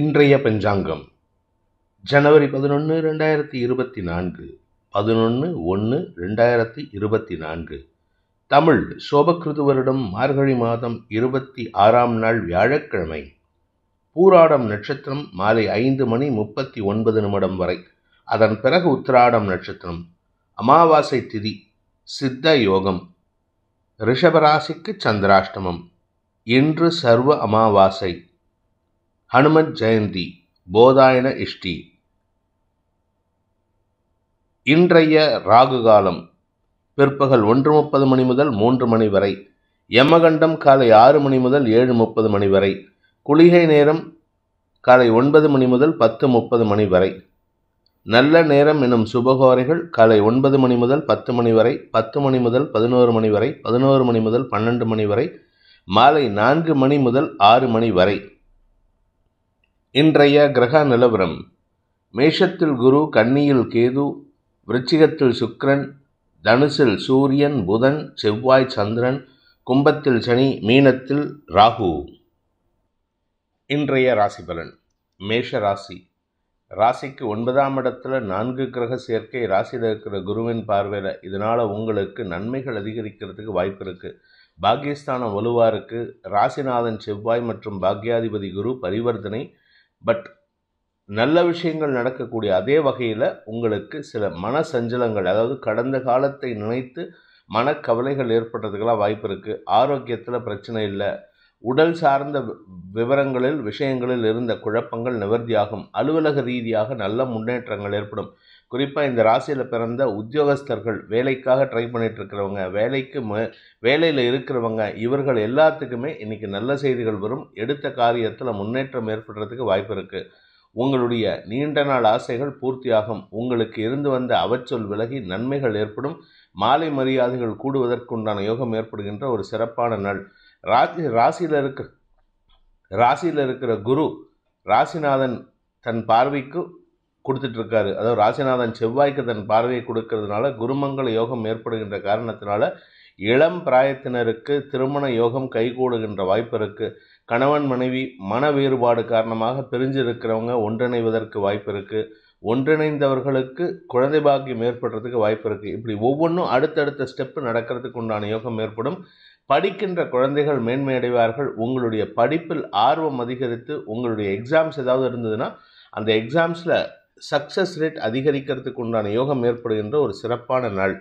இன்றைய பஞ்சாங்கம் ஜனவரி பதினொன்று ரெண்டாயிரத்தி இருபத்தி நான்கு பதினொன்று ஒன்று ரெண்டாயிரத்தி இருபத்தி நான்கு தமிழ் சோபகிருது வருடம் மார்கழி மாதம் இருபத்தி ஆறாம் நாள் வியாழக்கிழமை பூராடம் நட்சத்திரம் மாலை ஐந்து மணி முப்பத்தி ஒன்பது நிமிடம் வரை அதன் பிறகு உத்திராடம் நட்சத்திரம் அமாவாசை திதி சித்த யோகம் ரிஷபராசிக்கு சந்திராஷ்டமம் இன்று சர்வ அமாவாசை ஹனுமன் ஜெயந்தி போதாயன இஷ்டி இன்றைய ராகு காலம் பிற்பகல் ஒன்று முப்பது மணி முதல் மூன்று மணி வரை யமகண்டம் காலை ஆறு மணி முதல் ஏழு முப்பது மணி வரை குளிகை நேரம் காலை ஒன்பது மணி முதல் பத்து முப்பது மணி வரை நல்ல நேரம் எனும் சுபகோரைகள் காலை ஒன்பது மணி முதல் பத்து மணி வரை பத்து மணி முதல் பதினோரு மணி வரை பதினோரு மணி முதல் பன்னெண்டு மணி வரை மாலை நான்கு மணி முதல் ஆறு மணி வரை இன்றைய கிரக நிலவரம் மேஷத்தில் குரு கன்னியில் கேது விருச்சிகத்தில் சுக்ரன் தனுசில் சூரியன் புதன் செவ்வாய் சந்திரன் கும்பத்தில் சனி மீனத்தில் ராகு இன்றைய ராசி பலன் மேஷ ராசி ராசிக்கு ஒன்பதாம் இடத்துல நான்கு கிரக சேர்க்கை ராசியில் இருக்கிற குருவின் பார்வையில் இதனால் உங்களுக்கு நன்மைகள் அதிகரிக்கிறதுக்கு வாய்ப்பு இருக்குது பாகியஸ்தானம் வலுவாக இருக்குது ராசிநாதன் செவ்வாய் மற்றும் பாக்யாதிபதி குரு பரிவர்த்தனை பட் நல்ல விஷயங்கள் நடக்கக்கூடிய அதே வகையில் உங்களுக்கு சில மன சஞ்சலங்கள் அதாவது கடந்த காலத்தை நினைத்து மனக்கவலைகள் ஏற்படுறதுக்கெல்லாம் வாய்ப்பு இருக்குது ஆரோக்கியத்தில் பிரச்சனை இல்லை உடல் சார்ந்த விவரங்களில் விஷயங்களில் இருந்த குழப்பங்கள் நிவர்த்தியாகும் அலுவலக ரீதியாக நல்ல முன்னேற்றங்கள் ஏற்படும் குறிப்பாக இந்த ராசியில் பிறந்த உத்தியோகஸ்தர்கள் வேலைக்காக ட்ரை பண்ணிகிட்ருக்கிறவங்க வேலைக்கு மு வேலையில் இருக்கிறவங்க இவர்கள் எல்லாத்துக்குமே இன்றைக்கி நல்ல செய்திகள் வரும் எடுத்த காரியத்தில் முன்னேற்றம் ஏற்படுறதுக்கு வாய்ப்பு இருக்குது உங்களுடைய நீண்ட நாள் ஆசைகள் பூர்த்தியாகும் உங்களுக்கு இருந்து வந்த அவச்சொல் விலகி நன்மைகள் ஏற்படும் மாலை மரியாதைகள் கூடுவதற்குண்டான யோகம் ஏற்படுகின்ற ஒரு சிறப்பான நாள் ராசி ராசியில் இருக்க ராசியில் இருக்கிற குரு ராசிநாதன் தன் பார்வைக்கு கொடுத்துட்ருக்காரு அதாவது ராசிநாதன் செவ்வாய்க்கு தன் பார்வையை கொடுக்கறதுனால குருமங்கள யோகம் ஏற்படுகின்ற காரணத்தினால இளம் பிராயத்தினருக்கு திருமண யோகம் கைகூடுகின்ற வாய்ப்பு இருக்குது கணவன் மனைவி மன வேறுபாடு காரணமாக பிரிஞ்சிருக்கிறவங்க ஒன்றிணைவதற்கு வாய்ப்பு இருக்குது ஒன்றிணைந்தவர்களுக்கு குழந்தை பாக்கியம் ஏற்படுறதுக்கு வாய்ப்பு இருக்குது இப்படி ஒவ்வொன்றும் அடுத்தடுத்த ஸ்டெப்பு நடக்கிறதுக்கு உண்டான யோகம் ஏற்படும் படிக்கின்ற குழந்தைகள் மேன்மையடைவார்கள் உங்களுடைய படிப்பில் ஆர்வம் அதிகரித்து உங்களுடைய எக்ஸாம்ஸ் ஏதாவது இருந்ததுன்னா அந்த எக்ஸாம்ஸில் சக்ஸஸ் ரேட் அதிகரிக்கிறதுக்கு உண்டான யோகம் ஏற்படுகின்ற ஒரு சிறப்பான நாள்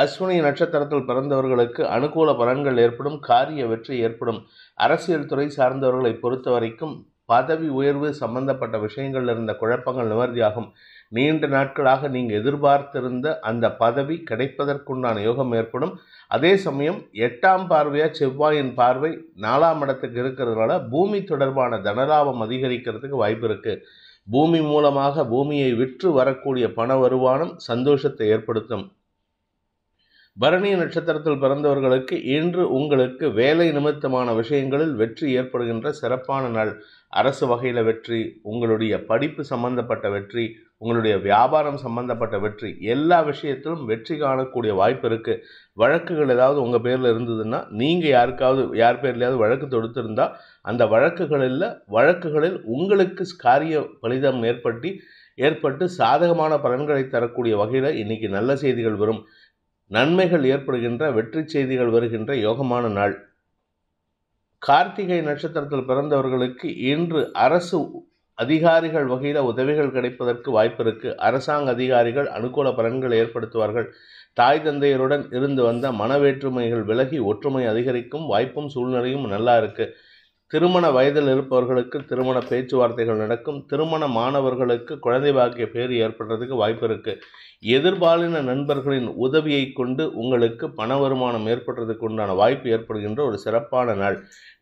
அஸ்வினி நட்சத்திரத்தில் பிறந்தவர்களுக்கு அனுகூல பலன்கள் ஏற்படும் காரிய வெற்றி ஏற்படும் அரசியல் துறை சார்ந்தவர்களை பொறுத்த வரைக்கும் பதவி உயர்வு சம்பந்தப்பட்ட விஷயங்களில் இருந்த குழப்பங்கள் நிவர்த்தியாகும் நீண்ட நாட்களாக நீங்கள் எதிர்பார்த்திருந்த அந்த பதவி கிடைப்பதற்குண்டான யோகம் ஏற்படும் அதே சமயம் எட்டாம் பார்வையாக செவ்வாயின் பார்வை நாலாம் இடத்துக்கு இருக்கிறதுனால பூமி தொடர்பான தனலாபம் அதிகரிக்கிறதுக்கு வாய்ப்பு இருக்குது பூமி மூலமாக பூமியை விற்று வரக்கூடிய பண வருமானம் சந்தோஷத்தை ஏற்படுத்தும் பரணி நட்சத்திரத்தில் பிறந்தவர்களுக்கு இன்று உங்களுக்கு வேலை நிமித்தமான விஷயங்களில் வெற்றி ஏற்படுகின்ற சிறப்பான நாள் அரசு வகையில் வெற்றி உங்களுடைய படிப்பு சம்பந்தப்பட்ட வெற்றி உங்களுடைய வியாபாரம் சம்பந்தப்பட்ட வெற்றி எல்லா விஷயத்திலும் வெற்றி காணக்கூடிய வாய்ப்பு இருக்குது வழக்குகள் ஏதாவது உங்கள் பேரில் இருந்ததுன்னா நீங்கள் யாருக்காவது யார் பேர்லையாவது வழக்கு தொடுத்திருந்தால் அந்த வழக்குகளில் வழக்குகளில் உங்களுக்கு காரிய பலிதம் ஏற்பட்டு ஏற்பட்டு சாதகமான பலன்களை தரக்கூடிய வகையில் இன்றைக்கி நல்ல செய்திகள் வரும் நன்மைகள் ஏற்படுகின்ற வெற்றி செய்திகள் வருகின்ற யோகமான நாள் கார்த்திகை நட்சத்திரத்தில் பிறந்தவர்களுக்கு இன்று அரசு அதிகாரிகள் வகையில் உதவிகள் கிடைப்பதற்கு வாய்ப்பு இருக்குது அரசாங்க அதிகாரிகள் அனுகூல பலன்களை ஏற்படுத்துவார்கள் தாய் தந்தையருடன் இருந்து வந்த மனவேற்றுமைகள் விலகி ஒற்றுமை அதிகரிக்கும் வாய்ப்பும் சூழ்நிலையும் நல்லா இருக்குது திருமண வயதில் இருப்பவர்களுக்கு திருமண பேச்சுவார்த்தைகள் நடக்கும் திருமண மாணவர்களுக்கு குழந்தை பாக்கிய பேர் ஏற்படுறதுக்கு வாய்ப்பு இருக்குது எதிர்பாலின நண்பர்களின் உதவியை கொண்டு உங்களுக்கு பண வருமானம் ஏற்படுறதுக்கு உண்டான வாய்ப்பு ஏற்படுகின்ற ஒரு சிறப்பான நாள்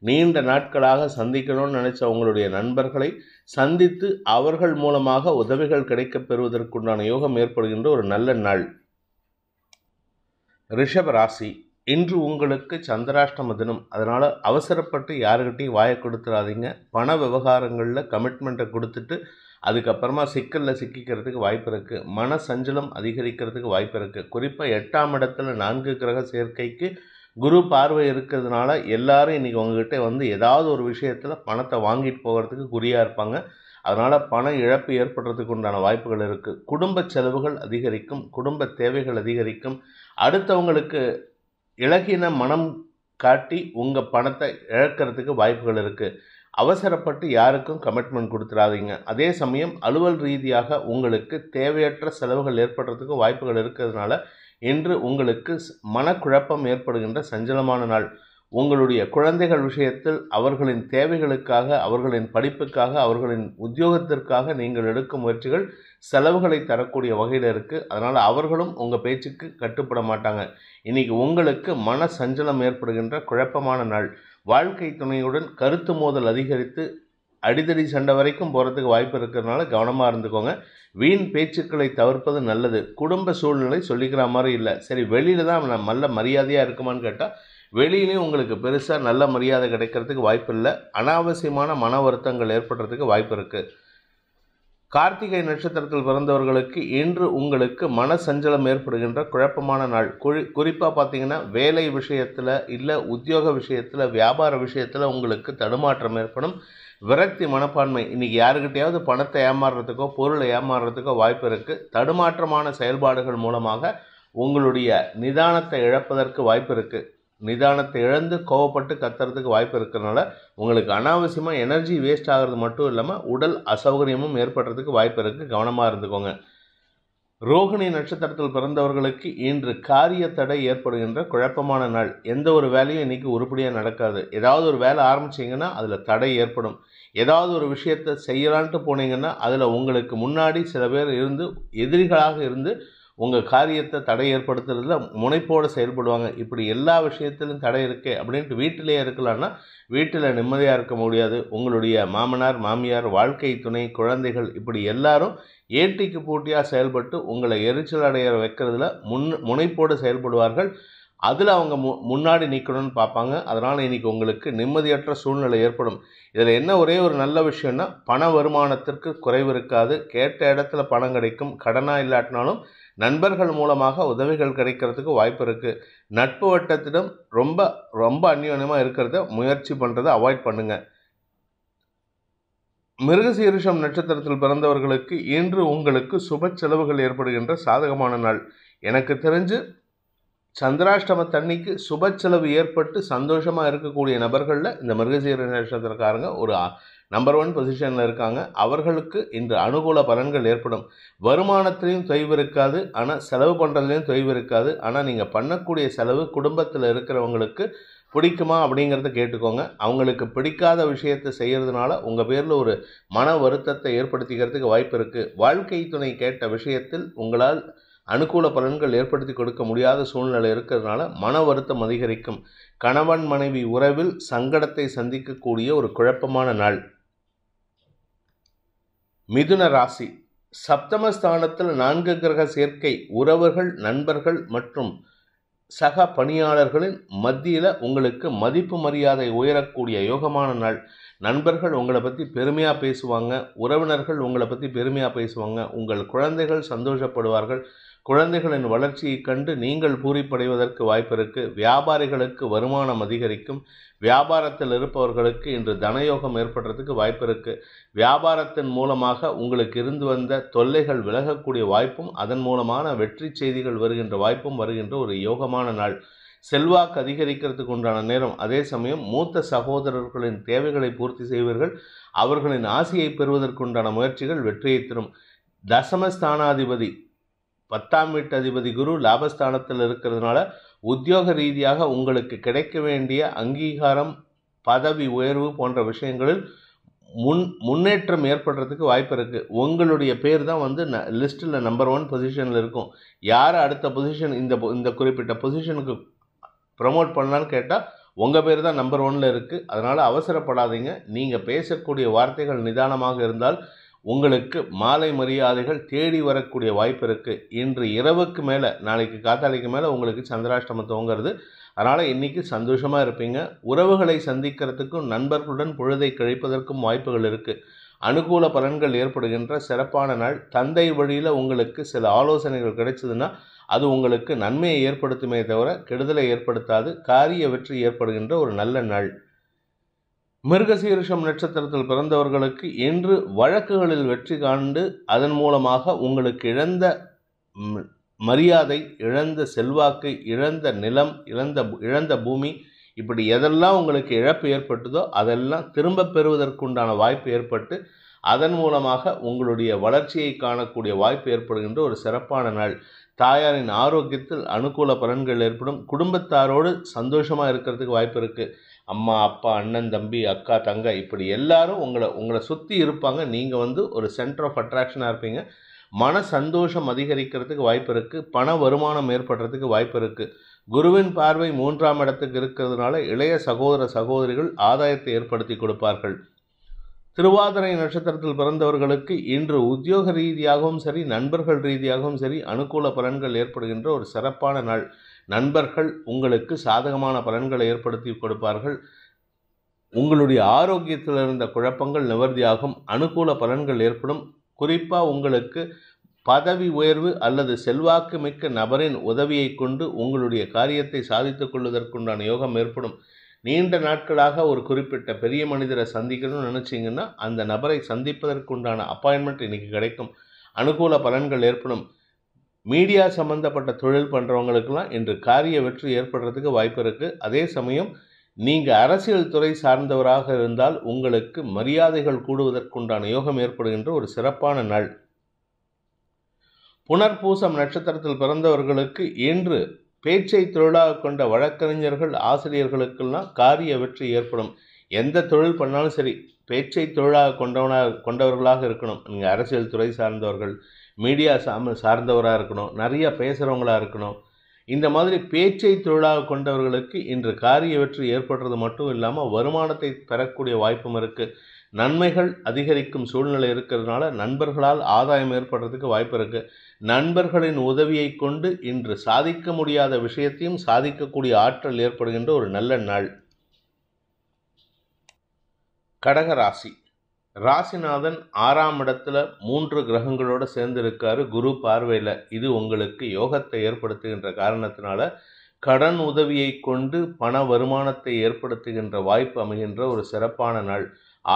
நீண்ட நாட்களாக சந்திக்கணும்னு நினச்ச உங்களுடைய நண்பர்களை சந்தித்து அவர்கள் மூலமாக உதவிகள் கிடைக்கப் பெறுவதற்குண்டான யோகம் ஏற்படுகின்ற ஒரு நல்ல நாள் ரிஷபராசி ராசி இன்று உங்களுக்கு சந்திராஷ்டம தினம் அதனால் அவசரப்பட்டு யாருக்கிட்டையும் வாயை கொடுத்துடாதீங்க பண விவகாரங்களில் கமிட்மெண்ட்டை கொடுத்துட்டு அதுக்கப்புறமா சிக்கலில் சிக்கிக்கிறதுக்கு வாய்ப்பு இருக்குது மன சஞ்சலம் அதிகரிக்கிறதுக்கு வாய்ப்பு இருக்குது குறிப்பாக எட்டாம் இடத்துல நான்கு கிரக சேர்க்கைக்கு குரு பார்வை இருக்கிறதுனால எல்லாரும் இன்றைக்கி உங்ககிட்ட வந்து ஏதாவது ஒரு விஷயத்தில் பணத்தை வாங்கிட்டு போகிறதுக்கு குறியாக இருப்பாங்க அதனால் பண இழப்பு ஏற்படுறதுக்கு உண்டான வாய்ப்புகள் இருக்குது குடும்ப செலவுகள் அதிகரிக்கும் குடும்ப தேவைகள் அதிகரிக்கும் அடுத்தவங்களுக்கு இழகின மனம் காட்டி உங்கள் பணத்தை இழக்கிறதுக்கு வாய்ப்புகள் இருக்குது அவசரப்பட்டு யாருக்கும் கமிட்மெண்ட் கொடுத்துடாதீங்க அதே சமயம் அலுவல் ரீதியாக உங்களுக்கு தேவையற்ற செலவுகள் ஏற்படுறதுக்கு வாய்ப்புகள் இருக்கிறதுனால இன்று உங்களுக்கு மனக்குழப்பம் ஏற்படுகின்ற சஞ்சலமான நாள் உங்களுடைய குழந்தைகள் விஷயத்தில் அவர்களின் தேவைகளுக்காக அவர்களின் படிப்புக்காக அவர்களின் உத்தியோகத்திற்காக நீங்கள் எடுக்கும் முயற்சிகள் செலவுகளை தரக்கூடிய வகையில் இருக்குது அதனால் அவர்களும் உங்கள் பேச்சுக்கு கட்டுப்பட மாட்டாங்க இன்றைக்கி உங்களுக்கு மன சஞ்சலம் ஏற்படுகின்ற குழப்பமான நாள் வாழ்க்கை துணையுடன் கருத்து மோதல் அதிகரித்து அடிதடி சண்டை வரைக்கும் போகிறதுக்கு வாய்ப்பு இருக்கிறதுனால கவனமாக இருந்துக்கோங்க வீண் பேச்சுக்களை தவிர்ப்பது நல்லது குடும்ப சூழ்நிலை சொல்லிக்கிற மாதிரி இல்லை சரி வெளியில் தான் நல்ல மரியாதையாக இருக்குமான்னு கேட்டால் வெளியிலையும் உங்களுக்கு பெருசாக நல்ல மரியாதை கிடைக்கிறதுக்கு வாய்ப்பு இல்லை அனாவசியமான மன வருத்தங்கள் ஏற்படுறதுக்கு வாய்ப்பு இருக்குது கார்த்திகை நட்சத்திரத்தில் பிறந்தவர்களுக்கு இன்று உங்களுக்கு மன சஞ்சலம் ஏற்படுகின்ற குழப்பமான நாள் குறி குறிப்பாக பார்த்தீங்கன்னா வேலை விஷயத்தில் இல்லை உத்தியோக விஷயத்தில் வியாபார விஷயத்தில் உங்களுக்கு தடுமாற்றம் ஏற்படும் விரக்தி மனப்பான்மை இன்றைக்கி யாருக்கிட்டையாவது பணத்தை ஏமாறுறதுக்கோ பொருளை ஏமாறுறதுக்கோ வாய்ப்பு இருக்குது தடுமாற்றமான செயல்பாடுகள் மூலமாக உங்களுடைய நிதானத்தை இழப்பதற்கு வாய்ப்பு இருக்குது நிதானத்தை இழந்து கோவப்பட்டு கத்துறதுக்கு வாய்ப்பு இருக்கிறதுனால உங்களுக்கு அனாவசியமாக எனர்ஜி வேஸ்ட் ஆகிறது மட்டும் இல்லாமல் உடல் அசௌகரியமும் ஏற்படுறதுக்கு வாய்ப்பு இருக்குது கவனமாக இருந்துக்கோங்க ரோகிணி நட்சத்திரத்தில் பிறந்தவர்களுக்கு இன்று காரிய தடை ஏற்படுகின்ற குழப்பமான நாள் எந்த ஒரு வேலையும் இன்றைக்கி உருப்படியாக நடக்காது ஏதாவது ஒரு வேலை ஆரம்பிச்சிங்கன்னா அதில் தடை ஏற்படும் ஏதாவது ஒரு விஷயத்தை செய்யலான்ட்டு போனீங்கன்னா அதில் உங்களுக்கு முன்னாடி சில பேர் இருந்து எதிரிகளாக இருந்து உங்கள் காரியத்தை தடை ஏற்படுத்துறதுல முனைப்போடு செயல்படுவாங்க இப்படி எல்லா விஷயத்திலும் தடை இருக்கே அப்படின்ட்டு வீட்டிலேயே இருக்கலாம்னா வீட்டில் நிம்மதியாக இருக்க முடியாது உங்களுடைய மாமனார் மாமியார் வாழ்க்கை துணை குழந்தைகள் இப்படி எல்லாரும் ஏட்டிக்கு போட்டியாக செயல்பட்டு உங்களை எரிச்சல் அடைய வைக்கிறதுல முன் முனைப்போடு செயல்படுவார்கள் அதில் அவங்க மு முன்னாடி நிற்கணும்னு பார்ப்பாங்க அதனால் இன்றைக்கி உங்களுக்கு நிம்மதியற்ற சூழ்நிலை ஏற்படும் இதில் என்ன ஒரே ஒரு நல்ல விஷயம்னா பண வருமானத்திற்கு குறைவு இருக்காது கேட்ட இடத்துல பணம் கிடைக்கும் கடனாக இல்லாட்டினாலும் நண்பர்கள் மூலமாக உதவிகள் கிடைக்கிறதுக்கு வாய்ப்பு இருக்குது நட்பு வட்டத்திடம் ரொம்ப ரொம்ப அந்யோன்யமாக இருக்கிறத முயற்சி பண்ணுறதை அவாய்ட் பண்ணுங்கள் மிருகசீரிஷம் நட்சத்திரத்தில் பிறந்தவர்களுக்கு இன்று உங்களுக்கு சுப செலவுகள் ஏற்படுகின்ற சாதகமான நாள் எனக்கு தெரிஞ்சு சந்திராஷ்டம தண்ணிக்கு சுப செலவு ஏற்பட்டு சந்தோஷமாக இருக்கக்கூடிய நபர்களில் இந்த மிருகசீர நட்சத்திரக்காரங்க ஒரு நம்பர் ஒன் பொசிஷனில் இருக்காங்க அவர்களுக்கு இன்று அனுகூல பலன்கள் ஏற்படும் வருமானத்திலையும் தொய்வு இருக்காது ஆனால் செலவு பண்ணுறதுலையும் தொய்வு இருக்காது ஆனால் நீங்கள் பண்ணக்கூடிய செலவு குடும்பத்தில் இருக்கிறவங்களுக்கு பிடிக்குமா அப்படிங்கிறத கேட்டுக்கோங்க அவங்களுக்கு பிடிக்காத விஷயத்தை செய்கிறதுனால உங்கள் பேரில் ஒரு மன வருத்தத்தை ஏற்படுத்திக்கிறதுக்கு வாய்ப்பு இருக்குது வாழ்க்கை துணை கேட்ட விஷயத்தில் உங்களால் அனுகூல பலன்கள் ஏற்படுத்தி கொடுக்க முடியாத சூழ்நிலை இருக்கிறதுனால மன வருத்தம் அதிகரிக்கும் கணவன் மனைவி உறவில் சங்கடத்தை சந்திக்கக்கூடிய ஒரு குழப்பமான நாள் மிதுன ராசி சப்தமஸ்தானத்தில் நான்கு கிரக சேர்க்கை உறவுகள் நண்பர்கள் மற்றும் சக பணியாளர்களின் மத்தியில் உங்களுக்கு மதிப்பு மரியாதை உயரக்கூடிய யோகமான நாள் நண்பர்கள் உங்களை பற்றி பெருமையாக பேசுவாங்க உறவினர்கள் உங்களை பற்றி பெருமையாக பேசுவாங்க உங்கள் குழந்தைகள் சந்தோஷப்படுவார்கள் குழந்தைகளின் வளர்ச்சியைக் கண்டு நீங்கள் பூரிப்படைவதற்கு வாய்ப்பிருக்கு வியாபாரிகளுக்கு வருமானம் அதிகரிக்கும் வியாபாரத்தில் இருப்பவர்களுக்கு இன்று தனயோகம் ஏற்படுறதுக்கு வாய்ப்பு வியாபாரத்தின் மூலமாக உங்களுக்கு இருந்து வந்த தொல்லைகள் விலகக்கூடிய வாய்ப்பும் அதன் மூலமான வெற்றி செய்திகள் வருகின்ற வாய்ப்பும் வருகின்ற ஒரு யோகமான நாள் செல்வாக்கு அதிகரிக்கிறதுக்கு உண்டான நேரம் அதே சமயம் மூத்த சகோதரர்களின் தேவைகளை பூர்த்தி செய்வீர்கள் அவர்களின் ஆசையை பெறுவதற்குண்டான முயற்சிகள் வெற்றியை தரும் தசமஸ்தானாதிபதி பத்தாம் வீட்டு அதிபதி குரு லாபஸ்தானத்தில் இருக்கிறதுனால உத்தியோக ரீதியாக உங்களுக்கு கிடைக்க வேண்டிய அங்கீகாரம் பதவி உயர்வு போன்ற விஷயங்களில் முன் முன்னேற்றம் ஏற்படுறதுக்கு வாய்ப்பு இருக்குது உங்களுடைய பேர் தான் வந்து ந லிஸ்ட்டில் நம்பர் ஒன் பொசிஷனில் இருக்கும் யார் அடுத்த பொசிஷன் இந்த இந்த குறிப்பிட்ட பொசிஷனுக்கு ப்ரமோட் பண்ணலான்னு கேட்டால் உங்கள் பேர் தான் நம்பர் ஒனில் இருக்குது அதனால் அவசரப்படாதீங்க நீங்கள் பேசக்கூடிய வார்த்தைகள் நிதானமாக இருந்தால் உங்களுக்கு மாலை மரியாதைகள் தேடி வரக்கூடிய வாய்ப்பு இருக்குது இன்று இரவுக்கு மேலே நாளைக்கு காத்தாலைக்கு மேலே உங்களுக்கு சந்திராஷ்டமம் தோங்கிறது அதனால் இன்றைக்கி சந்தோஷமாக இருப்பீங்க உறவுகளை சந்திக்கிறதுக்கும் நண்பர்களுடன் பொழுதை கழிப்பதற்கும் வாய்ப்புகள் இருக்குது அனுகூல பலன்கள் ஏற்படுகின்ற சிறப்பான நாள் தந்தை வழியில் உங்களுக்கு சில ஆலோசனைகள் கிடைச்சதுன்னா அது உங்களுக்கு நன்மையை ஏற்படுத்துமே தவிர கெடுதலை ஏற்படுத்தாது காரிய வெற்றி ஏற்படுகின்ற ஒரு நல்ல நாள் மிருகசீரிஷம் நட்சத்திரத்தில் பிறந்தவர்களுக்கு இன்று வழக்குகளில் வெற்றி காண்டு அதன் மூலமாக உங்களுக்கு இழந்த மரியாதை இழந்த செல்வாக்கு இழந்த நிலம் இழந்த இழந்த பூமி இப்படி எதெல்லாம் உங்களுக்கு இழப்பு ஏற்பட்டதோ அதெல்லாம் திரும்ப பெறுவதற்குண்டான வாய்ப்பு ஏற்பட்டு அதன் மூலமாக உங்களுடைய வளர்ச்சியை காணக்கூடிய வாய்ப்பு ஏற்படுகின்ற ஒரு சிறப்பான நாள் தாயாரின் ஆரோக்கியத்தில் அனுகூல பலன்கள் ஏற்படும் குடும்பத்தாரோடு சந்தோஷமாக இருக்கிறதுக்கு வாய்ப்பு இருக்குது அம்மா அப்பா அண்ணன் தம்பி அக்கா தங்க இப்படி எல்லாரும் உங்களை உங்களை சுற்றி இருப்பாங்க நீங்கள் வந்து ஒரு சென்டர் ஆஃப் அட்ராக்ஷனாக இருப்பீங்க மன சந்தோஷம் அதிகரிக்கிறதுக்கு வாய்ப்பு இருக்குது பண வருமானம் ஏற்படுறதுக்கு வாய்ப்பு இருக்குது குருவின் பார்வை மூன்றாம் இடத்துக்கு இருக்கிறதுனால இளைய சகோதர சகோதரிகள் ஆதாயத்தை ஏற்படுத்தி கொடுப்பார்கள் திருவாதிரை நட்சத்திரத்தில் பிறந்தவர்களுக்கு இன்று உத்தியோக ரீதியாகவும் சரி நண்பர்கள் ரீதியாகவும் சரி அனுகூல பலன்கள் ஏற்படுகின்ற ஒரு சிறப்பான நாள் நண்பர்கள் உங்களுக்கு சாதகமான பலன்களை ஏற்படுத்தி கொடுப்பார்கள் உங்களுடைய ஆரோக்கியத்தில் இருந்த குழப்பங்கள் நிவர்த்தியாகும் அனுகூல பலன்கள் ஏற்படும் குறிப்பாக உங்களுக்கு பதவி உயர்வு அல்லது செல்வாக்கு மிக்க நபரின் உதவியை கொண்டு உங்களுடைய காரியத்தை சாதித்துக் கொள்வதற்குண்டான யோகம் ஏற்படும் நீண்ட நாட்களாக ஒரு குறிப்பிட்ட பெரிய மனிதரை சந்திக்கணும்னு நினச்சிங்கன்னா அந்த நபரை சந்திப்பதற்குண்டான அப்பாயின்மெண்ட் இன்றைக்கி கிடைக்கும் அனுகூல பலன்கள் ஏற்படும் மீடியா சம்மந்தப்பட்ட தொழில் பண்ணுறவங்களுக்கெல்லாம் இன்று காரிய வெற்றி ஏற்படுறதுக்கு வாய்ப்பு இருக்குது அதே சமயம் நீங்கள் அரசியல் துறை சார்ந்தவராக இருந்தால் உங்களுக்கு மரியாதைகள் கூடுவதற்குண்டான யோகம் ஏற்படுகின்ற ஒரு சிறப்பான நாள் புனர்பூசம் நட்சத்திரத்தில் பிறந்தவர்களுக்கு இன்று பேச்சை தொழிலாக கொண்ட வழக்கறிஞர்கள் ஆசிரியர்களுக்கெல்லாம் காரிய வெற்றி ஏற்படும் எந்த தொழில் பண்ணாலும் சரி பேச்சை தொழிலாக கொண்டவனாக கொண்டவர்களாக இருக்கணும் நீங்கள் அரசியல் துறை சார்ந்தவர்கள் மீடியா சாம சார்ந்தவராக இருக்கணும் நிறைய பேசுகிறவங்களாக இருக்கணும் இந்த மாதிரி பேச்சை தொழிலாக கொண்டவர்களுக்கு இன்று காரிய வெற்றி ஏற்படுறது மட்டும் இல்லாமல் வருமானத்தை பெறக்கூடிய வாய்ப்பும் இருக்குது நன்மைகள் அதிகரிக்கும் சூழ்நிலை இருக்கிறதுனால நண்பர்களால் ஆதாயம் ஏற்படுறதுக்கு வாய்ப்பு இருக்குது நண்பர்களின் உதவியை கொண்டு இன்று சாதிக்க முடியாத விஷயத்தையும் சாதிக்கக்கூடிய ஆற்றல் ஏற்படுகின்ற ஒரு நல்ல நாள் கடகராசி ராசிநாதன் ஆறாம் இடத்துல மூன்று கிரகங்களோடு சேர்ந்திருக்காரு குரு பார்வையில் இது உங்களுக்கு யோகத்தை ஏற்படுத்துகின்ற காரணத்தினால கடன் உதவியை கொண்டு பண வருமானத்தை ஏற்படுத்துகின்ற வாய்ப்பு அமைகின்ற ஒரு சிறப்பான நாள்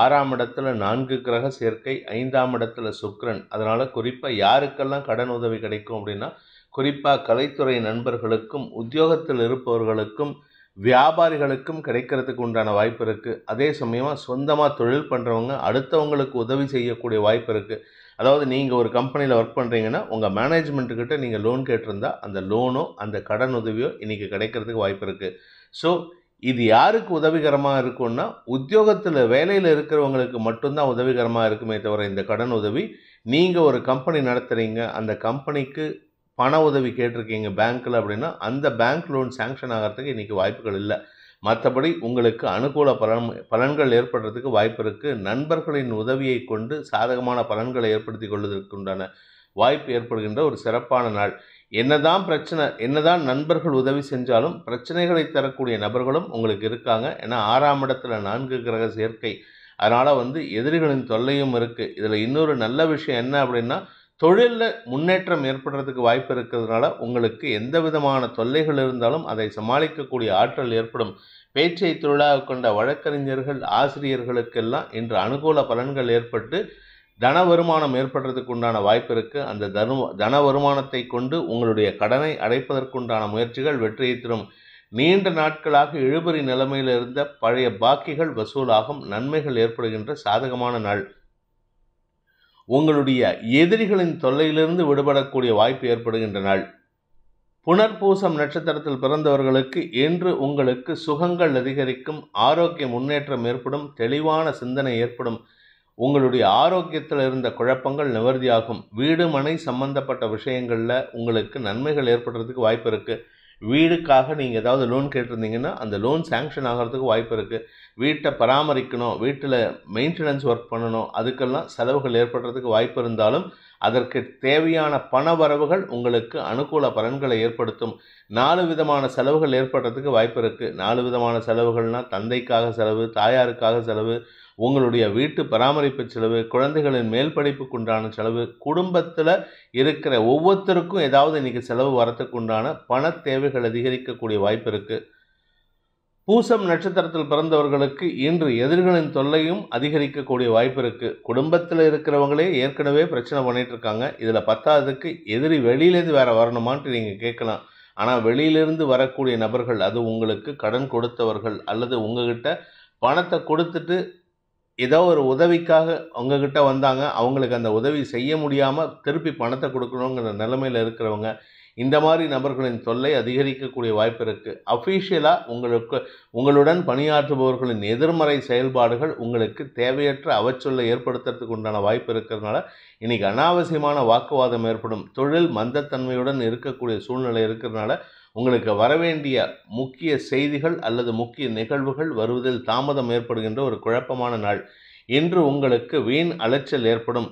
ஆறாம் இடத்துல நான்கு கிரக சேர்க்கை ஐந்தாம் இடத்துல சுக்ரன் அதனால் குறிப்பாக யாருக்கெல்லாம் கடன் உதவி கிடைக்கும் அப்படின்னா குறிப்பாக கலைத்துறை நண்பர்களுக்கும் உத்தியோகத்தில் இருப்பவர்களுக்கும் வியாபாரிகளுக்கும் கிடைக்கிறதுக்கு உண்டான வாய்ப்பு இருக்குது அதே சமயமாக சொந்தமாக தொழில் பண்ணுறவங்க அடுத்தவங்களுக்கு உதவி செய்யக்கூடிய வாய்ப்பு இருக்குது அதாவது நீங்கள் ஒரு கம்பெனியில் ஒர்க் பண்ணுறீங்கன்னா உங்கள் மேனேஜ்மெண்ட்டுக்கிட்ட நீங்கள் லோன் கேட்டிருந்தா அந்த லோனோ அந்த கடன் உதவியோ இன்றைக்கி கிடைக்கிறதுக்கு வாய்ப்பு இருக்குது ஸோ இது யாருக்கு உதவிகரமாக இருக்கும்னா உத்தியோகத்தில் வேலையில் இருக்கிறவங்களுக்கு மட்டும்தான் உதவிகரமாக இருக்குமே தவிர இந்த கடன் உதவி நீங்கள் ஒரு கம்பெனி நடத்துகிறீங்க அந்த கம்பெனிக்கு பண உதவி கேட்டிருக்கீங்க பேங்க்கில் அப்படின்னா அந்த பேங்க் லோன் சேங்ஷன் ஆகிறதுக்கு இன்றைக்கி வாய்ப்புகள் இல்லை மற்றபடி உங்களுக்கு அனுகூல பலன் பலன்கள் ஏற்படுறதுக்கு வாய்ப்பு இருக்குது நண்பர்களின் உதவியை கொண்டு சாதகமான பலன்களை ஏற்படுத்தி கொள்வதற்கு உண்டான வாய்ப்பு ஏற்படுகின்ற ஒரு சிறப்பான நாள் என்னதான் பிரச்சனை என்னதான் நண்பர்கள் உதவி செஞ்சாலும் பிரச்சனைகளை தரக்கூடிய நபர்களும் உங்களுக்கு இருக்காங்க ஏன்னா ஆறாம் இடத்துல நான்கு கிரக சேர்க்கை அதனால் வந்து எதிரிகளின் தொல்லையும் இருக்குது இதில் இன்னொரு நல்ல விஷயம் என்ன அப்படின்னா தொழிலில் முன்னேற்றம் ஏற்படுறதுக்கு வாய்ப்பு இருக்கிறதுனால உங்களுக்கு எந்த விதமான தொல்லைகள் இருந்தாலும் அதை சமாளிக்கக்கூடிய ஆற்றல் ஏற்படும் பேச்சை தொழிலாக கொண்ட வழக்கறிஞர்கள் ஆசிரியர்களுக்கெல்லாம் இன்று அனுகூல பலன்கள் ஏற்பட்டு தன வருமானம் ஏற்படுறதுக்கு உண்டான வாய்ப்பு இருக்குது அந்த தனு தன வருமானத்தை கொண்டு உங்களுடைய கடனை அடைப்பதற்குண்டான முயற்சிகள் வெற்றியை தரும் நீண்ட நாட்களாக இழுபறி நிலைமையில் இருந்த பழைய பாக்கிகள் வசூலாகும் நன்மைகள் ஏற்படுகின்ற சாதகமான நாள் உங்களுடைய எதிரிகளின் தொல்லையிலிருந்து விடுபடக்கூடிய வாய்ப்பு ஏற்படுகின்ற நாள் புனர்பூசம் நட்சத்திரத்தில் பிறந்தவர்களுக்கு இன்று உங்களுக்கு சுகங்கள் அதிகரிக்கும் ஆரோக்கிய முன்னேற்றம் ஏற்படும் தெளிவான சிந்தனை ஏற்படும் உங்களுடைய ஆரோக்கியத்தில் இருந்த குழப்பங்கள் நிவர்த்தியாகும் வீடு மனை சம்பந்தப்பட்ட விஷயங்களில் உங்களுக்கு நன்மைகள் ஏற்படுறதுக்கு வாய்ப்பு இருக்குது வீடுக்காக நீங்கள் ஏதாவது லோன் கேட்டிருந்தீங்கன்னா அந்த லோன் சேங்ஷன் ஆகிறதுக்கு வாய்ப்பு இருக்குது வீட்டை பராமரிக்கணும் வீட்டில் மெயின்டெனன்ஸ் ஒர்க் பண்ணணும் அதுக்கெல்லாம் செலவுகள் ஏற்படுறதுக்கு வாய்ப்பு இருந்தாலும் அதற்கு தேவையான பண வரவுகள் உங்களுக்கு அனுகூல பலன்களை ஏற்படுத்தும் நாலு விதமான செலவுகள் ஏற்படுறதுக்கு வாய்ப்பு இருக்குது நாலு விதமான செலவுகள்னால் தந்தைக்காக செலவு தாயாருக்காக செலவு உங்களுடைய வீட்டு பராமரிப்பு செலவு குழந்தைகளின் மேல் படிப்புக்குண்டான செலவு குடும்பத்தில் இருக்கிற ஒவ்வொருத்தருக்கும் ஏதாவது இன்றைக்கி செலவு வரத்துக்குண்டான பண தேவைகள் அதிகரிக்கக்கூடிய வாய்ப்பு இருக்குது பூசம் நட்சத்திரத்தில் பிறந்தவர்களுக்கு இன்று எதிர்களின் தொல்லையும் அதிகரிக்கக்கூடிய வாய்ப்பு இருக்குது குடும்பத்தில் இருக்கிறவங்களே ஏற்கனவே பிரச்சனை பண்ணிட்டு இருக்காங்க இதில் பத்தாவதுக்கு எதிரி வெளியிலேருந்து வேறு வரணுமான்ட்டு நீங்கள் கேட்கலாம் ஆனால் வெளியிலிருந்து வரக்கூடிய நபர்கள் அது உங்களுக்கு கடன் கொடுத்தவர்கள் அல்லது உங்ககிட்ட பணத்தை கொடுத்துட்டு ஏதோ ஒரு உதவிக்காக உங்ககிட்ட வந்தாங்க அவங்களுக்கு அந்த உதவி செய்ய முடியாமல் திருப்பி பணத்தை கொடுக்கணுங்கிற நிலமையில் இருக்கிறவங்க இந்த மாதிரி நபர்களின் தொல்லை அதிகரிக்கக்கூடிய வாய்ப்பு இருக்குது அஃபீஷியலாக உங்களுக்கு உங்களுடன் பணியாற்றுபவர்களின் எதிர்மறை செயல்பாடுகள் உங்களுக்கு தேவையற்ற அவச்சொல்லை ஏற்படுத்துறதுக்கு உண்டான வாய்ப்பு இருக்கிறதுனால இன்றைக்கி அனாவசியமான வாக்குவாதம் ஏற்படும் தொழில் மந்தத்தன்மையுடன் இருக்கக்கூடிய சூழ்நிலை இருக்கிறதுனால உங்களுக்கு வரவேண்டிய முக்கிய செய்திகள் அல்லது முக்கிய நிகழ்வுகள் வருவதில் தாமதம் ஏற்படுகின்ற ஒரு குழப்பமான நாள் இன்று உங்களுக்கு வீண் அலைச்சல் ஏற்படும்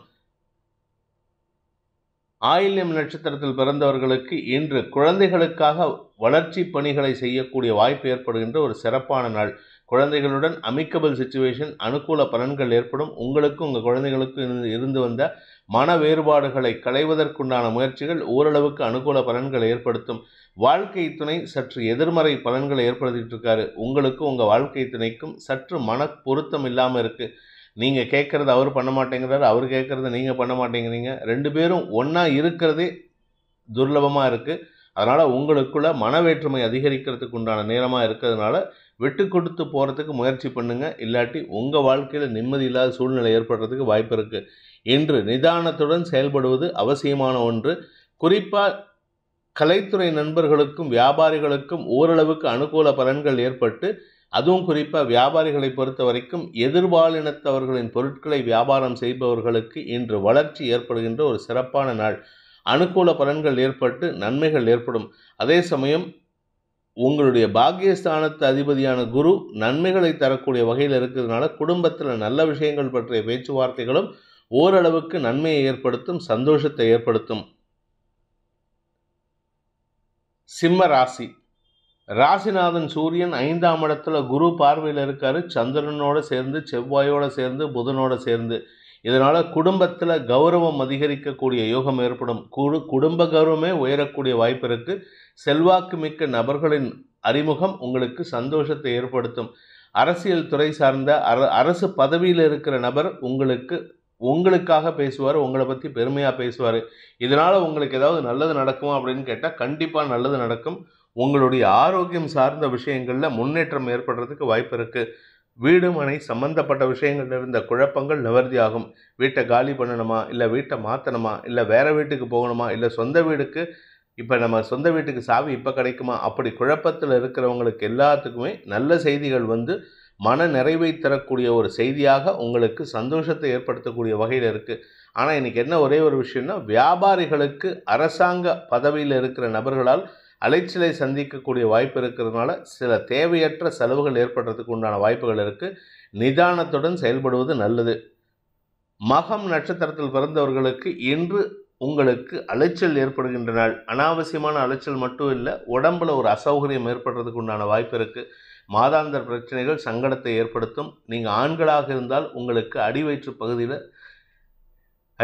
ஆயில்யம் நட்சத்திரத்தில் பிறந்தவர்களுக்கு இன்று குழந்தைகளுக்காக வளர்ச்சி பணிகளை செய்யக்கூடிய வாய்ப்பு ஏற்படுகின்ற ஒரு சிறப்பான நாள் குழந்தைகளுடன் அமிக்கபிள் சுச்சுவேஷன் அனுகூல பலன்கள் ஏற்படும் உங்களுக்கும் உங்கள் குழந்தைகளுக்கும் இருந்து வந்த மன வேறுபாடுகளை களைவதற்குண்டான முயற்சிகள் ஓரளவுக்கு அனுகூல பலன்களை ஏற்படுத்தும் வாழ்க்கை துணை சற்று எதிர்மறை பலன்களை ஏற்படுத்திட்டு இருக்காரு உங்களுக்கும் உங்கள் வாழ்க்கை துணைக்கும் சற்று மன பொருத்தம் இல்லாமல் இருக்குது நீங்கள் கேட்குறது அவர் பண்ண மாட்டேங்கிறாரு அவர் கேட்குறது நீங்கள் பண்ண மாட்டேங்கிறீங்க ரெண்டு பேரும் ஒன்றா இருக்கிறதே துர்லபமாக இருக்குது அதனால் உங்களுக்குள்ள மனவேற்றுமை அதிகரிக்கிறதுக்கு உண்டான நேரமாக இருக்கிறதுனால விட்டு கொடுத்து போகிறதுக்கு முயற்சி பண்ணுங்கள் இல்லாட்டி உங்கள் வாழ்க்கையில் நிம்மதி இல்லாத சூழ்நிலை ஏற்படுறதுக்கு வாய்ப்பு இருக்குது இன்று நிதானத்துடன் செயல்படுவது அவசியமான ஒன்று குறிப்பாக கலைத்துறை நண்பர்களுக்கும் வியாபாரிகளுக்கும் ஓரளவுக்கு அனுகூல பலன்கள் ஏற்பட்டு அதுவும் குறிப்பாக வியாபாரிகளை பொறுத்த வரைக்கும் எதிர்பாலினத்தவர்களின் பொருட்களை வியாபாரம் செய்பவர்களுக்கு இன்று வளர்ச்சி ஏற்படுகின்ற ஒரு சிறப்பான நாள் அனுகூல பலன்கள் ஏற்பட்டு நன்மைகள் ஏற்படும் அதே சமயம் உங்களுடைய பாக்கியஸ்தானத்து அதிபதியான குரு நன்மைகளை தரக்கூடிய வகையில் இருக்கிறதுனால குடும்பத்தில் நல்ல விஷயங்கள் பற்றிய பேச்சுவார்த்தைகளும் ஓரளவுக்கு நன்மையை ஏற்படுத்தும் சந்தோஷத்தை ஏற்படுத்தும் சிம்ம ராசி ராசிநாதன் சூரியன் ஐந்தாம் இடத்துல குரு பார்வையில் இருக்கார் சந்திரனோடு சேர்ந்து செவ்வாயோடு சேர்ந்து புதனோடு சேர்ந்து இதனால் குடும்பத்தில் கௌரவம் அதிகரிக்கக்கூடிய யோகம் ஏற்படும் குடு குடும்ப கௌரவமே உயரக்கூடிய வாய்ப்பு இருக்குது செல்வாக்கு மிக்க நபர்களின் அறிமுகம் உங்களுக்கு சந்தோஷத்தை ஏற்படுத்தும் அரசியல் துறை சார்ந்த அர அரசு பதவியில் இருக்கிற நபர் உங்களுக்கு உங்களுக்காக பேசுவார் உங்களை பற்றி பெருமையாக பேசுவார் இதனால் உங்களுக்கு ஏதாவது நல்லது நடக்குமா அப்படின்னு கேட்டால் கண்டிப்பாக நல்லது நடக்கும் உங்களுடைய ஆரோக்கியம் சார்ந்த விஷயங்களில் முன்னேற்றம் ஏற்படுறதுக்கு வாய்ப்பு இருக்குது வீடு மனை சம்மந்தப்பட்ட விஷயங்கள் இருந்த குழப்பங்கள் நிவர்த்தி ஆகும் வீட்டை காலி பண்ணணுமா இல்லை வீட்டை மாற்றணுமா இல்லை வேறு வீட்டுக்கு போகணுமா இல்லை சொந்த வீடுக்கு இப்போ நம்ம சொந்த வீட்டுக்கு சாவி இப்போ கிடைக்குமா அப்படி குழப்பத்தில் இருக்கிறவங்களுக்கு எல்லாத்துக்குமே நல்ல செய்திகள் வந்து மன நிறைவை தரக்கூடிய ஒரு செய்தியாக உங்களுக்கு சந்தோஷத்தை ஏற்படுத்தக்கூடிய வகையில் இருக்குது ஆனால் இன்றைக்கி என்ன ஒரே ஒரு விஷயம்னா வியாபாரிகளுக்கு அரசாங்க பதவியில் இருக்கிற நபர்களால் அலைச்சலை சந்திக்கக்கூடிய வாய்ப்பு இருக்கிறதுனால சில தேவையற்ற செலவுகள் ஏற்படுறதுக்கு உண்டான வாய்ப்புகள் இருக்குது நிதானத்துடன் செயல்படுவது நல்லது மகம் நட்சத்திரத்தில் பிறந்தவர்களுக்கு இன்று உங்களுக்கு அலைச்சல் ஏற்படுகின்ற நாள் அனாவசியமான அலைச்சல் மட்டும் இல்லை உடம்பில் ஒரு அசௌகரியம் ஏற்படுறதுக்கு உண்டான வாய்ப்பு இருக்குது மாதாந்தர் பிரச்சனைகள் சங்கடத்தை ஏற்படுத்தும் நீங்கள் ஆண்களாக இருந்தால் உங்களுக்கு அடிவயிற்று பகுதியில்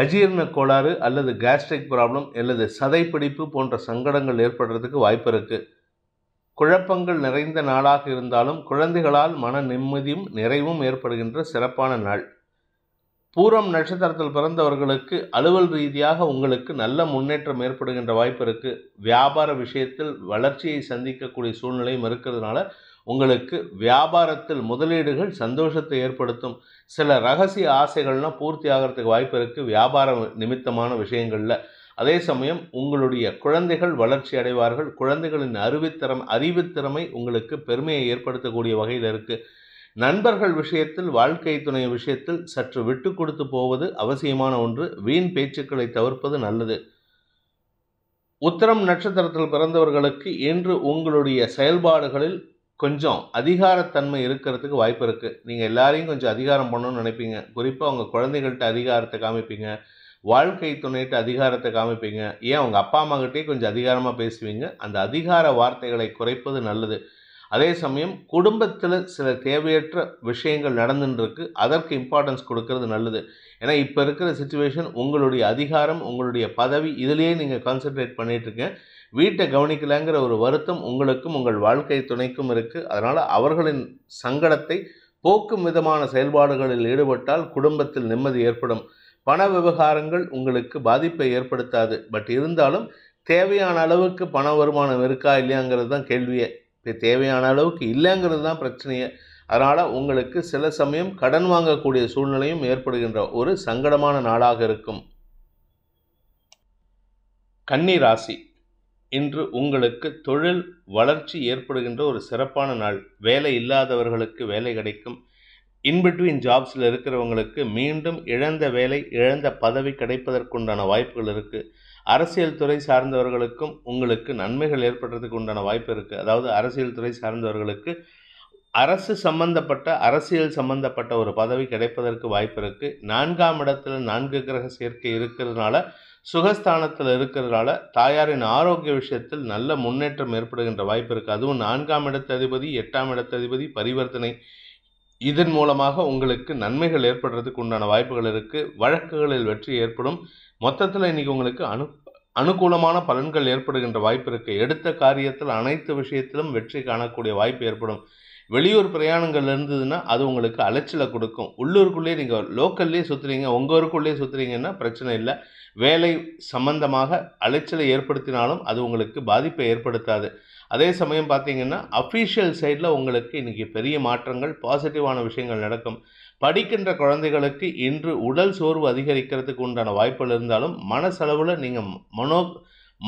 அஜீரண கோளாறு அல்லது கேஸ்ட்ரிக் ப்ராப்ளம் அல்லது சதைப்பிடிப்பு போன்ற சங்கடங்கள் ஏற்படுறதுக்கு வாய்ப்பு இருக்குது குழப்பங்கள் நிறைந்த நாளாக இருந்தாலும் குழந்தைகளால் மன நிம்மதியும் நிறைவும் ஏற்படுகின்ற சிறப்பான நாள் பூரம் நட்சத்திரத்தில் பிறந்தவர்களுக்கு அலுவல் ரீதியாக உங்களுக்கு நல்ல முன்னேற்றம் ஏற்படுகின்ற வாய்ப்பு இருக்குது வியாபார விஷயத்தில் வளர்ச்சியை சந்திக்கக்கூடிய சூழ்நிலையும் இருக்கிறதுனால உங்களுக்கு வியாபாரத்தில் முதலீடுகள் சந்தோஷத்தை ஏற்படுத்தும் சில ரகசிய ஆசைகள்லாம் பூர்த்தி ஆகிறதுக்கு வாய்ப்பு இருக்குது வியாபார நிமித்தமான விஷயங்களில் அதே சமயம் உங்களுடைய குழந்தைகள் வளர்ச்சி அடைவார்கள் குழந்தைகளின் அறிவித்திறம் அறிவுத்திறமை உங்களுக்கு பெருமையை ஏற்படுத்தக்கூடிய வகையில் இருக்குது நண்பர்கள் விஷயத்தில் வாழ்க்கை துணை விஷயத்தில் சற்று விட்டு கொடுத்து போவது அவசியமான ஒன்று வீண் பேச்சுக்களை தவிர்ப்பது நல்லது உத்தரம் நட்சத்திரத்தில் பிறந்தவர்களுக்கு இன்று உங்களுடைய செயல்பாடுகளில் கொஞ்சம் அதிகாரத்தன்மை இருக்கிறதுக்கு வாய்ப்பு இருக்குது நீங்கள் எல்லாரையும் கொஞ்சம் அதிகாரம் பண்ணணும்னு நினைப்பீங்க குறிப்பாக உங்கள் குழந்தைகள்கிட்ட அதிகாரத்தை காமிப்பீங்க வாழ்க்கை துணைகிட்ட அதிகாரத்தை காமிப்பீங்க ஏன் உங்கள் அப்பா அம்மாக்கிட்டே கொஞ்சம் அதிகாரமாக பேசுவீங்க அந்த அதிகார வார்த்தைகளை குறைப்பது நல்லது அதே சமயம் குடும்பத்தில் சில தேவையற்ற விஷயங்கள் நடந்துட்டுருக்கு அதற்கு இம்பார்ட்டன்ஸ் கொடுக்கறது நல்லது ஏன்னா இப்போ இருக்கிற சுச்சுவேஷன் உங்களுடைய அதிகாரம் உங்களுடைய பதவி இதிலேயே நீங்கள் கான்சென்ட்ரேட் பண்ணிகிட்ருக்கேன் வீட்டை கவனிக்கலைங்கிற ஒரு வருத்தம் உங்களுக்கும் உங்கள் வாழ்க்கை துணைக்கும் இருக்குது அதனால் அவர்களின் சங்கடத்தை போக்கும் விதமான செயல்பாடுகளில் ஈடுபட்டால் குடும்பத்தில் நிம்மதி ஏற்படும் பண விவகாரங்கள் உங்களுக்கு பாதிப்பை ஏற்படுத்தாது பட் இருந்தாலும் தேவையான அளவுக்கு பண வருமானம் இருக்கா இல்லையாங்கிறது தான் கேள்வியே இப்போ தேவையான அளவுக்கு இல்லைங்கிறது தான் பிரச்சனையே அதனால் உங்களுக்கு சில சமயம் கடன் வாங்கக்கூடிய சூழ்நிலையும் ஏற்படுகின்ற ஒரு சங்கடமான நாளாக இருக்கும் கன்னி ராசி இன்று உங்களுக்கு தொழில் வளர்ச்சி ஏற்படுகின்ற ஒரு சிறப்பான நாள் வேலை இல்லாதவர்களுக்கு வேலை கிடைக்கும் இன்பிட்வீன் ஜாப்ஸில் இருக்கிறவங்களுக்கு மீண்டும் இழந்த வேலை இழந்த பதவி கிடைப்பதற்குண்டான வாய்ப்புகள் இருக்குது அரசியல் துறை சார்ந்தவர்களுக்கும் உங்களுக்கு நன்மைகள் ஏற்படுறதுக்கு உண்டான வாய்ப்பு இருக்குது அதாவது அரசியல் துறை சார்ந்தவர்களுக்கு அரசு சம்பந்தப்பட்ட அரசியல் சம்பந்தப்பட்ட ஒரு பதவி கிடைப்பதற்கு வாய்ப்பு இருக்குது நான்காம் இடத்தில் நான்கு கிரக சேர்க்கை இருக்கிறதுனால சுகஸ்தானத்தில் இருக்கிறதால தாயாரின் ஆரோக்கிய விஷயத்தில் நல்ல முன்னேற்றம் ஏற்படுகின்ற வாய்ப்பு இருக்குது அதுவும் நான்காம் இடத்ததிபதி எட்டாம் அதிபதி பரிவர்த்தனை இதன் மூலமாக உங்களுக்கு நன்மைகள் ஏற்படுறதுக்கு உண்டான வாய்ப்புகள் இருக்குது வழக்குகளில் வெற்றி ஏற்படும் மொத்தத்தில் இன்றைக்கி உங்களுக்கு அனு அனுகூலமான பலன்கள் ஏற்படுகின்ற வாய்ப்பு இருக்குது எடுத்த காரியத்தில் அனைத்து விஷயத்திலும் வெற்றி காணக்கூடிய வாய்ப்பு ஏற்படும் வெளியூர் பிரயாணங்கள் இருந்ததுன்னா அது உங்களுக்கு அலைச்சலை கொடுக்கும் உள்ளூருக்குள்ளேயே நீங்கள் லோக்கல்லே சுற்றுறீங்க உங்கள் ஊருக்குள்ளேயே சுற்றுறீங்கன்னா பிரச்சனை இல்லை வேலை சம்பந்தமாக அலைச்சலை ஏற்படுத்தினாலும் அது உங்களுக்கு பாதிப்பை ஏற்படுத்தாது அதே சமயம் பார்த்தீங்கன்னா அஃபீஷியல் சைடில் உங்களுக்கு இன்றைக்கி பெரிய மாற்றங்கள் பாசிட்டிவான விஷயங்கள் நடக்கும் படிக்கின்ற குழந்தைகளுக்கு இன்று உடல் சோர்வு அதிகரிக்கிறதுக்கு உண்டான வாய்ப்புகள் இருந்தாலும் மனசளவில் நீங்கள் மனோ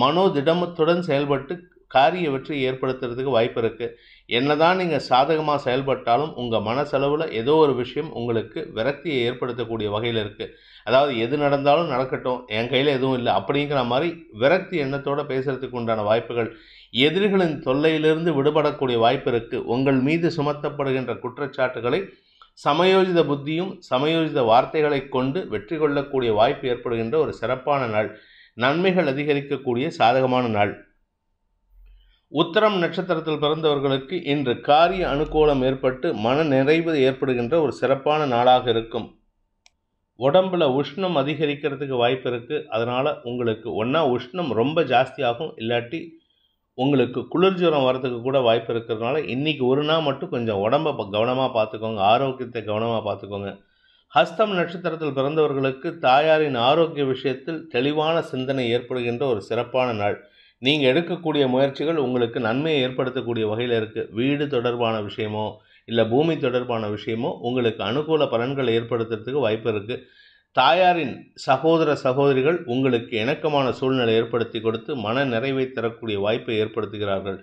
மனோதிடமத்துடன் செயல்பட்டு காரிய ஏற்படுத்துறதுக்கு வாய்ப்பு இருக்குது என்னதான் நீங்கள் சாதகமாக செயல்பட்டாலும் உங்கள் மனசளவில் ஏதோ ஒரு விஷயம் உங்களுக்கு விரக்தியை ஏற்படுத்தக்கூடிய வகையில் இருக்குது அதாவது எது நடந்தாலும் நடக்கட்டும் என் கையில் எதுவும் இல்லை அப்படிங்கிற மாதிரி விரக்தி எண்ணத்தோடு பேசுகிறதுக்கு உண்டான வாய்ப்புகள் எதிரிகளின் தொல்லையிலிருந்து விடுபடக்கூடிய வாய்ப்பு இருக்குது உங்கள் மீது சுமத்தப்படுகின்ற குற்றச்சாட்டுகளை சமயோஜித புத்தியும் சமயோஜித வார்த்தைகளை கொண்டு வெற்றி கொள்ளக்கூடிய வாய்ப்பு ஏற்படுகின்ற ஒரு சிறப்பான நாள் நன்மைகள் அதிகரிக்கக்கூடிய சாதகமான நாள் உத்தரம் நட்சத்திரத்தில் பிறந்தவர்களுக்கு இன்று காரிய அனுகூலம் ஏற்பட்டு மன நிறைவு ஏற்படுகின்ற ஒரு சிறப்பான நாளாக இருக்கும் உடம்பில் உஷ்ணம் அதிகரிக்கிறதுக்கு வாய்ப்பு இருக்குது அதனால் உங்களுக்கு ஒன்றா உஷ்ணம் ரொம்ப ஜாஸ்தியாகும் இல்லாட்டி உங்களுக்கு குளிர்ஜுரம் வரத்துக்கு கூட வாய்ப்பு இருக்கிறதுனால இன்றைக்கி ஒரு நாள் மட்டும் கொஞ்சம் உடம்பை கவனமாக பார்த்துக்கோங்க ஆரோக்கியத்தை கவனமாக பார்த்துக்கோங்க ஹஸ்தம் நட்சத்திரத்தில் பிறந்தவர்களுக்கு தாயாரின் ஆரோக்கிய விஷயத்தில் தெளிவான சிந்தனை ஏற்படுகின்ற ஒரு சிறப்பான நாள் நீங்கள் எடுக்கக்கூடிய முயற்சிகள் உங்களுக்கு நன்மையை ஏற்படுத்தக்கூடிய வகையில் இருக்குது வீடு தொடர்பான விஷயமோ இல்லை பூமி தொடர்பான விஷயமோ உங்களுக்கு அனுகூல பலன்களை ஏற்படுத்துறதுக்கு வாய்ப்பு இருக்குது தாயாரின் சகோதர சகோதரிகள் உங்களுக்கு இணக்கமான சூழ்நிலை ஏற்படுத்தி கொடுத்து மன நிறைவை தரக்கூடிய வாய்ப்பை ஏற்படுத்துகிறார்கள்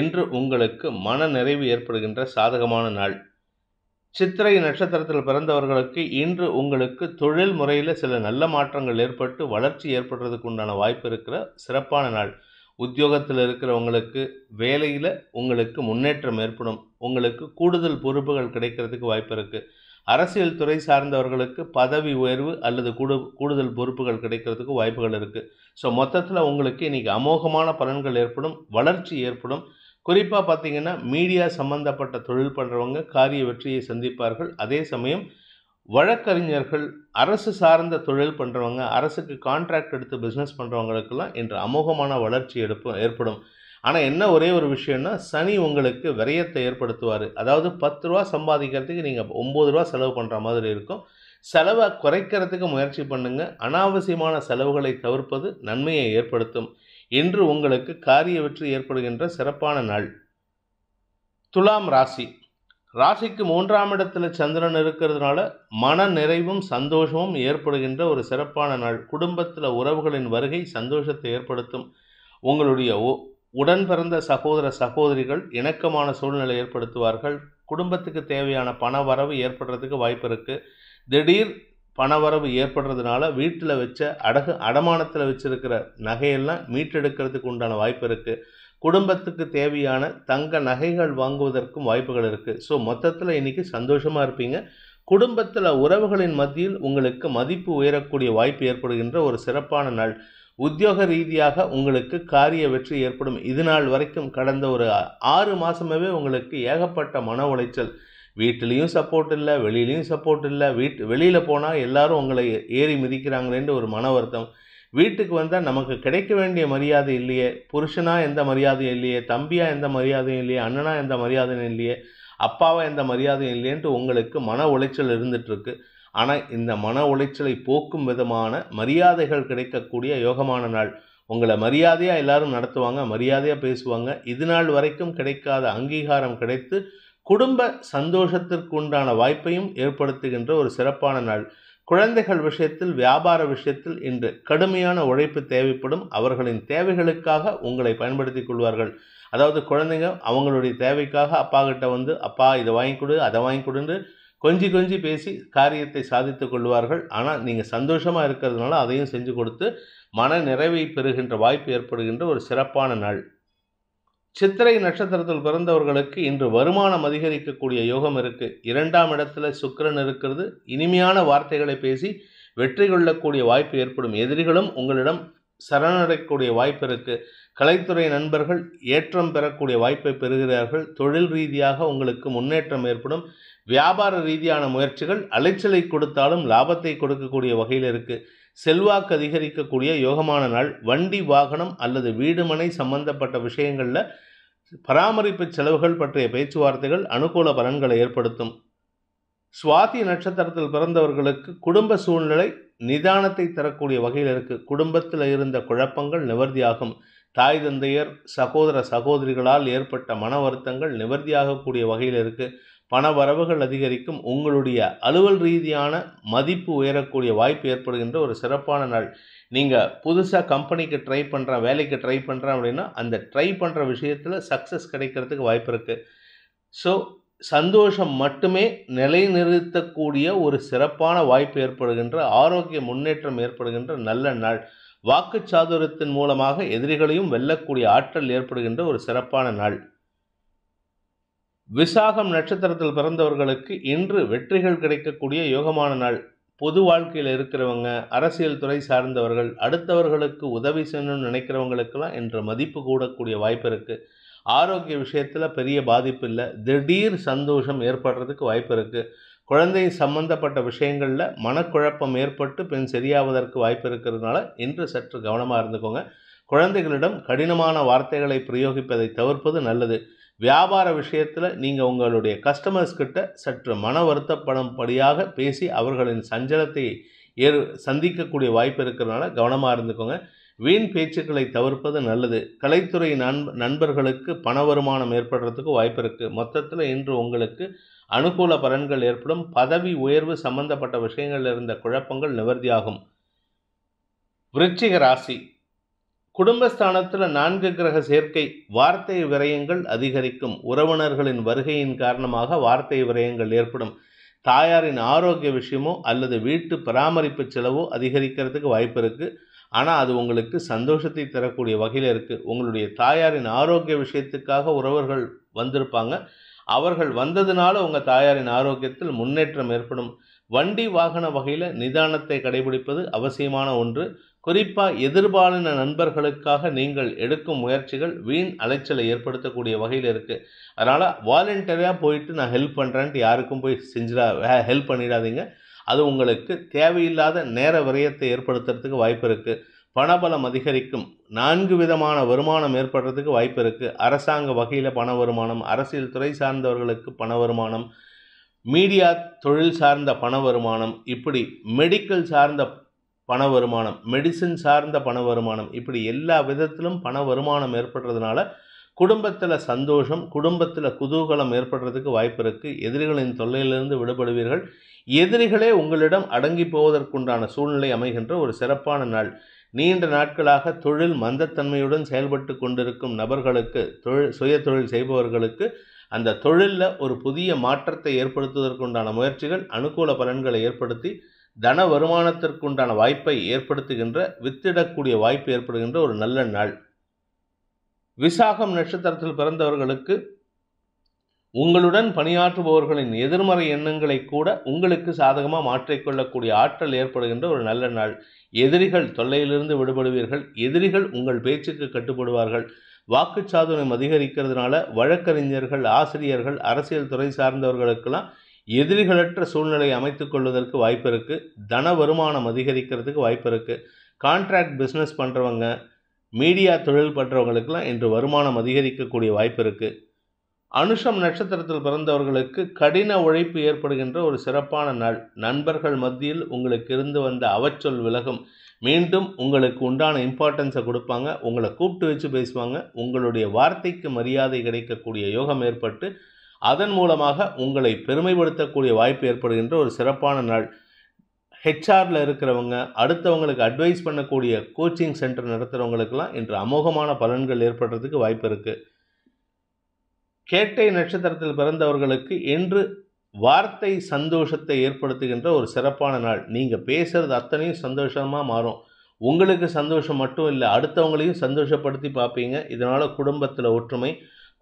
என்று உங்களுக்கு மன நிறைவு ஏற்படுகின்ற சாதகமான நாள் சித்திரை நட்சத்திரத்தில் பிறந்தவர்களுக்கு இன்று உங்களுக்கு தொழில் முறையில் சில நல்ல மாற்றங்கள் ஏற்பட்டு வளர்ச்சி ஏற்படுறதுக்கு உண்டான வாய்ப்பு இருக்கிற சிறப்பான நாள் உத்தியோகத்தில் இருக்கிறவங்களுக்கு வேலையில் உங்களுக்கு முன்னேற்றம் ஏற்படும் உங்களுக்கு கூடுதல் பொறுப்புகள் கிடைக்கிறதுக்கு வாய்ப்பு இருக்குது அரசியல் துறை சார்ந்தவர்களுக்கு பதவி உயர்வு அல்லது கூடு கூடுதல் பொறுப்புகள் கிடைக்கிறதுக்கு வாய்ப்புகள் இருக்குது ஸோ மொத்தத்தில் உங்களுக்கு இன்றைக்கி அமோகமான பலன்கள் ஏற்படும் வளர்ச்சி ஏற்படும் குறிப்பாக பார்த்திங்கன்னா மீடியா சம்மந்தப்பட்ட தொழில் பண்ணுறவங்க காரிய வெற்றியை சந்திப்பார்கள் அதே சமயம் வழக்கறிஞர்கள் அரசு சார்ந்த தொழில் பண்ணுறவங்க அரசுக்கு கான்ட்ராக்ட் எடுத்து பிஸ்னஸ் பண்ணுறவங்களுக்கெல்லாம் இன்று அமோகமான வளர்ச்சி எடுப்பு ஏற்படும் ஆனால் என்ன ஒரே ஒரு விஷயம்னா சனி உங்களுக்கு விரயத்தை ஏற்படுத்துவார் அதாவது பத்து ரூபா சம்பாதிக்கிறதுக்கு நீங்கள் ஒம்பது ரூபா செலவு பண்ணுற மாதிரி இருக்கும் செலவை குறைக்கிறதுக்கு முயற்சி பண்ணுங்கள் அனாவசியமான செலவுகளை தவிர்ப்பது நன்மையை ஏற்படுத்தும் இன்று உங்களுக்கு காரிய வெற்றி ஏற்படுகின்ற சிறப்பான நாள் துலாம் ராசி ராசிக்கு மூன்றாம் இடத்துல சந்திரன் இருக்கிறதுனால மன நிறைவும் சந்தோஷமும் ஏற்படுகின்ற ஒரு சிறப்பான நாள் குடும்பத்தில் உறவுகளின் வருகை சந்தோஷத்தை ஏற்படுத்தும் உங்களுடைய உடன் பிறந்த சகோதர சகோதரிகள் இணக்கமான சூழ்நிலை ஏற்படுத்துவார்கள் குடும்பத்துக்கு தேவையான பண வரவு ஏற்படுறதுக்கு வாய்ப்பு இருக்குது திடீர் பணவரவு ஏற்படுறதுனால வீட்டில் வச்ச அடகு அடமானத்தில் வச்சுருக்கிற நகையெல்லாம் மீட்டெடுக்கிறதுக்கு உண்டான வாய்ப்பு இருக்குது குடும்பத்துக்கு தேவையான தங்க நகைகள் வாங்குவதற்கும் வாய்ப்புகள் இருக்குது ஸோ மொத்தத்தில் இன்றைக்கி சந்தோஷமாக இருப்பீங்க குடும்பத்தில் உறவுகளின் மத்தியில் உங்களுக்கு மதிப்பு உயரக்கூடிய வாய்ப்பு ஏற்படுகின்ற ஒரு சிறப்பான நாள் உத்தியோக ரீதியாக உங்களுக்கு காரிய வெற்றி ஏற்படும் இது நாள் வரைக்கும் கடந்த ஒரு ஆறு மாதமாகவே உங்களுக்கு ஏகப்பட்ட மன உளைச்சல் வீட்டிலையும் சப்போர்ட் இல்லை வெளியிலையும் சப்போர்ட் இல்லை வீட் வெளியில் போனால் எல்லாரும் உங்களை ஏறி மிதிக்கிறாங்களேன்ற ஒரு மன வருத்தம் வீட்டுக்கு வந்தால் நமக்கு கிடைக்க வேண்டிய மரியாதை இல்லையே புருஷனா எந்த மரியாதையும் இல்லையே தம்பியாக எந்த மரியாதையும் இல்லையே அண்ணனா எந்த மரியாதையும் இல்லையே அப்பாவாக எந்த மரியாதையும் இல்லையன்ட்டு உங்களுக்கு மன உளைச்சல் இருந்துகிட்ருக்கு ஆனால் இந்த மன உளைச்சலை போக்கும் விதமான மரியாதைகள் கிடைக்கக்கூடிய யோகமான நாள் உங்களை மரியாதையாக எல்லாரும் நடத்துவாங்க மரியாதையாக பேசுவாங்க இது நாள் வரைக்கும் கிடைக்காத அங்கீகாரம் கிடைத்து குடும்ப சந்தோஷத்திற்கு உண்டான வாய்ப்பையும் ஏற்படுத்துகின்ற ஒரு சிறப்பான நாள் குழந்தைகள் விஷயத்தில் வியாபார விஷயத்தில் இன்று கடுமையான உழைப்பு தேவைப்படும் அவர்களின் தேவைகளுக்காக உங்களை பயன்படுத்தி கொள்வார்கள் அதாவது குழந்தைங்க அவங்களுடைய தேவைக்காக அப்பா கிட்ட வந்து அப்பா இதை வாங்கி கொடு அதை வாங்கி கொடுன்னு கொஞ்சி கொஞ்சி பேசி காரியத்தை சாதித்து கொள்வார்கள் ஆனால் நீங்கள் சந்தோஷமாக இருக்கிறதுனால அதையும் செஞ்சு கொடுத்து மன நிறைவை பெறுகின்ற வாய்ப்பு ஏற்படுகின்ற ஒரு சிறப்பான நாள் சித்திரை நட்சத்திரத்தில் பிறந்தவர்களுக்கு இன்று வருமானம் அதிகரிக்கக்கூடிய யோகம் இருக்குது இரண்டாம் இடத்துல சுக்கரன் இருக்கிறது இனிமையான வார்த்தைகளை பேசி வெற்றி கொள்ளக்கூடிய வாய்ப்பு ஏற்படும் எதிரிகளும் உங்களிடம் சரணடையக்கூடிய வாய்ப்பு இருக்குது கலைத்துறை நண்பர்கள் ஏற்றம் பெறக்கூடிய வாய்ப்பை பெறுகிறார்கள் தொழில் ரீதியாக உங்களுக்கு முன்னேற்றம் ஏற்படும் வியாபார ரீதியான முயற்சிகள் அலைச்சலை கொடுத்தாலும் லாபத்தை கொடுக்கக்கூடிய வகையில் இருக்குது செல்வாக்கு அதிகரிக்கக்கூடிய யோகமான நாள் வண்டி வாகனம் அல்லது வீடுமனை சம்பந்தப்பட்ட விஷயங்களில் பராமரிப்பு செலவுகள் பற்றிய பேச்சுவார்த்தைகள் அனுகூல பலன்களை ஏற்படுத்தும் சுவாதி நட்சத்திரத்தில் பிறந்தவர்களுக்கு குடும்ப சூழ்நிலை நிதானத்தை தரக்கூடிய வகையில் இருக்குது குடும்பத்தில் இருந்த குழப்பங்கள் நிவர்த்தியாகும் தாய் தந்தையர் சகோதர சகோதரிகளால் ஏற்பட்ட மன வருத்தங்கள் நிவர்த்தியாகக்கூடிய வகையில் இருக்குது பண வரவுகள் அதிகரிக்கும் உங்களுடைய அலுவல் ரீதியான மதிப்பு உயரக்கூடிய வாய்ப்பு ஏற்படுகின்ற ஒரு சிறப்பான நாள் நீங்கள் புதுசாக கம்பெனிக்கு ட்ரை பண்ணுறேன் வேலைக்கு ட்ரை பண்ணுறேன் அப்படின்னா அந்த ட்ரை பண்ணுற விஷயத்தில் சக்ஸஸ் கிடைக்கிறதுக்கு வாய்ப்பு இருக்குது ஸோ சந்தோஷம் மட்டுமே நிலைநிறுத்தக்கூடிய ஒரு சிறப்பான வாய்ப்பு ஏற்படுகின்ற ஆரோக்கிய முன்னேற்றம் ஏற்படுகின்ற நல்ல நாள் வாக்கு சாதுரத்தின் மூலமாக எதிரிகளையும் வெல்லக்கூடிய ஆற்றல் ஏற்படுகின்ற ஒரு சிறப்பான நாள் விசாகம் நட்சத்திரத்தில் பிறந்தவர்களுக்கு இன்று வெற்றிகள் கிடைக்கக்கூடிய யோகமான நாள் பொது வாழ்க்கையில் இருக்கிறவங்க அரசியல் துறை சார்ந்தவர்கள் அடுத்தவர்களுக்கு உதவி செய்யணும்னு நினைக்கிறவங்களுக்கெல்லாம் என்ற மதிப்பு கூடக்கூடிய வாய்ப்பு இருக்குது ஆரோக்கிய விஷயத்தில் பெரிய பாதிப்பு இல்லை திடீர் சந்தோஷம் ஏற்படுறதுக்கு வாய்ப்பு இருக்குது குழந்தை சம்பந்தப்பட்ட விஷயங்களில் மனக்குழப்பம் ஏற்பட்டு பின் சரியாவதற்கு வாய்ப்பு இருக்கிறதுனால இன்று சற்று கவனமாக இருந்துக்கோங்க குழந்தைகளிடம் கடினமான வார்த்தைகளை பிரயோகிப்பதை தவிர்ப்பது நல்லது வியாபார விஷயத்தில் நீங்கள் உங்களுடைய கஸ்டமர்ஸ் கிட்ட சற்று மன வருத்தப்படும்படியாக பேசி அவர்களின் சஞ்சலத்தை ஏற் சந்திக்கக்கூடிய வாய்ப்பு இருக்கிறதுனால கவனமாக இருந்துக்கோங்க வீண் பேச்சுக்களை தவிர்ப்பது நல்லது கலைத்துறை நண்ப நண்பர்களுக்கு பண வருமானம் ஏற்படுறதுக்கு வாய்ப்பு இருக்குது மொத்தத்தில் இன்று உங்களுக்கு அனுகூல பலன்கள் ஏற்படும் பதவி உயர்வு சம்பந்தப்பட்ட விஷயங்களில் இருந்த குழப்பங்கள் நிவர்த்தியாகும் விருச்சிக ராசி குடும்பஸ்தானத்தில் நான்கு கிரக சேர்க்கை வார்த்தை விரயங்கள் அதிகரிக்கும் உறவினர்களின் வருகையின் காரணமாக வார்த்தை விரயங்கள் ஏற்படும் தாயாரின் ஆரோக்கிய விஷயமோ அல்லது வீட்டு பராமரிப்பு செலவோ அதிகரிக்கிறதுக்கு வாய்ப்பு இருக்குது ஆனால் அது உங்களுக்கு சந்தோஷத்தை தரக்கூடிய வகையில் இருக்குது உங்களுடைய தாயாரின் ஆரோக்கிய விஷயத்துக்காக உறவர்கள் வந்திருப்பாங்க அவர்கள் வந்ததுனால உங்கள் தாயாரின் ஆரோக்கியத்தில் முன்னேற்றம் ஏற்படும் வண்டி வாகன வகையில் நிதானத்தை கடைபிடிப்பது அவசியமான ஒன்று குறிப்பாக எதிர்பாலின நண்பர்களுக்காக நீங்கள் எடுக்கும் முயற்சிகள் வீண் அலைச்சலை ஏற்படுத்தக்கூடிய வகையில் இருக்குது அதனால் வாலண்டரியாக போயிட்டு நான் ஹெல்ப் பண்ணுறேன்ட்டு யாருக்கும் போய் செஞ்சிடா ஹெல்ப் பண்ணிடாதீங்க அது உங்களுக்கு தேவையில்லாத நேர விரயத்தை ஏற்படுத்துறதுக்கு வாய்ப்பு இருக்குது பணபலம் அதிகரிக்கும் நான்கு விதமான வருமானம் ஏற்படுறதுக்கு வாய்ப்பு இருக்குது அரசாங்க வகையில் பண வருமானம் அரசியல் துறை சார்ந்தவர்களுக்கு பண வருமானம் மீடியா தொழில் சார்ந்த பண வருமானம் இப்படி மெடிக்கல் சார்ந்த பண வருமானம் மெடிசன் சார்ந்த பண வருமானம் இப்படி எல்லா விதத்திலும் பண வருமானம் ஏற்படுறதுனால குடும்பத்தில் சந்தோஷம் குடும்பத்தில் குதூகலம் ஏற்படுறதுக்கு வாய்ப்பு இருக்குது எதிரிகளின் தொல்லையிலிருந்து விடுபடுவீர்கள் எதிரிகளே உங்களிடம் அடங்கி போவதற்குண்டான சூழ்நிலை அமைகின்ற ஒரு சிறப்பான நாள் நீண்ட நாட்களாக தொழில் மந்தத்தன்மையுடன் செயல்பட்டு கொண்டிருக்கும் நபர்களுக்கு தொழில் சுய தொழில் செய்பவர்களுக்கு அந்த தொழிலில் ஒரு புதிய மாற்றத்தை ஏற்படுத்துவதற்குண்டான முயற்சிகள் அனுகூல பலன்களை ஏற்படுத்தி தன வருமானத்திற்குண்டான வாய்ப்பை ஏற்படுத்துகின்ற வித்திடக்கூடிய வாய்ப்பு ஏற்படுகின்ற ஒரு நல்ல நாள் விசாகம் நட்சத்திரத்தில் பிறந்தவர்களுக்கு உங்களுடன் பணியாற்றுபவர்களின் எதிர்மறை எண்ணங்களை கூட உங்களுக்கு சாதகமாக மாற்றிக்கொள்ளக்கூடிய ஆற்றல் ஏற்படுகின்ற ஒரு நல்ல நாள் எதிரிகள் தொல்லையிலிருந்து விடுபடுவீர்கள் எதிரிகள் உங்கள் பேச்சுக்கு கட்டுப்படுவார்கள் வாக்குச்சாதனம் அதிகரிக்கிறதுனால வழக்கறிஞர்கள் ஆசிரியர்கள் அரசியல் துறை சார்ந்தவர்களுக்கெல்லாம் எதிரிகளற்ற சூழ்நிலையை அமைத்து கொள்வதற்கு வாய்ப்பு இருக்குது தன வருமானம் அதிகரிக்கிறதுக்கு வாய்ப்பு இருக்குது கான்ட்ராக்ட் பிஸ்னஸ் பண்ணுறவங்க மீடியா தொழில் பண்ணுறவங்களுக்கெல்லாம் இன்று வருமானம் அதிகரிக்கக்கூடிய வாய்ப்பு இருக்குது அனுஷம் நட்சத்திரத்தில் பிறந்தவர்களுக்கு கடின உழைப்பு ஏற்படுகின்ற ஒரு சிறப்பான நாள் நண்பர்கள் மத்தியில் உங்களுக்கு இருந்து வந்த அவச்சொல் விலகும் மீண்டும் உங்களுக்கு உண்டான இம்பார்ட்டன்ஸை கொடுப்பாங்க உங்களை கூப்பிட்டு வச்சு பேசுவாங்க உங்களுடைய வார்த்தைக்கு மரியாதை கிடைக்கக்கூடிய யோகம் ஏற்பட்டு அதன் மூலமாக உங்களை பெருமைப்படுத்தக்கூடிய வாய்ப்பு ஏற்படுகின்ற ஒரு சிறப்பான நாள் ஹெச்ஆரில் இருக்கிறவங்க அடுத்தவங்களுக்கு அட்வைஸ் பண்ணக்கூடிய கோச்சிங் சென்டர் நடத்துகிறவங்களுக்கெல்லாம் இன்று அமோகமான பலன்கள் ஏற்படுறதுக்கு வாய்ப்பு இருக்குது கேட்டை நட்சத்திரத்தில் பிறந்தவர்களுக்கு என்று வார்த்தை சந்தோஷத்தை ஏற்படுத்துகின்ற ஒரு சிறப்பான நாள் நீங்கள் பேசுகிறது அத்தனையும் சந்தோஷமாக மாறும் உங்களுக்கு சந்தோஷம் மட்டும் இல்லை அடுத்தவங்களையும் சந்தோஷப்படுத்தி பார்ப்பீங்க இதனால் குடும்பத்தில் ஒற்றுமை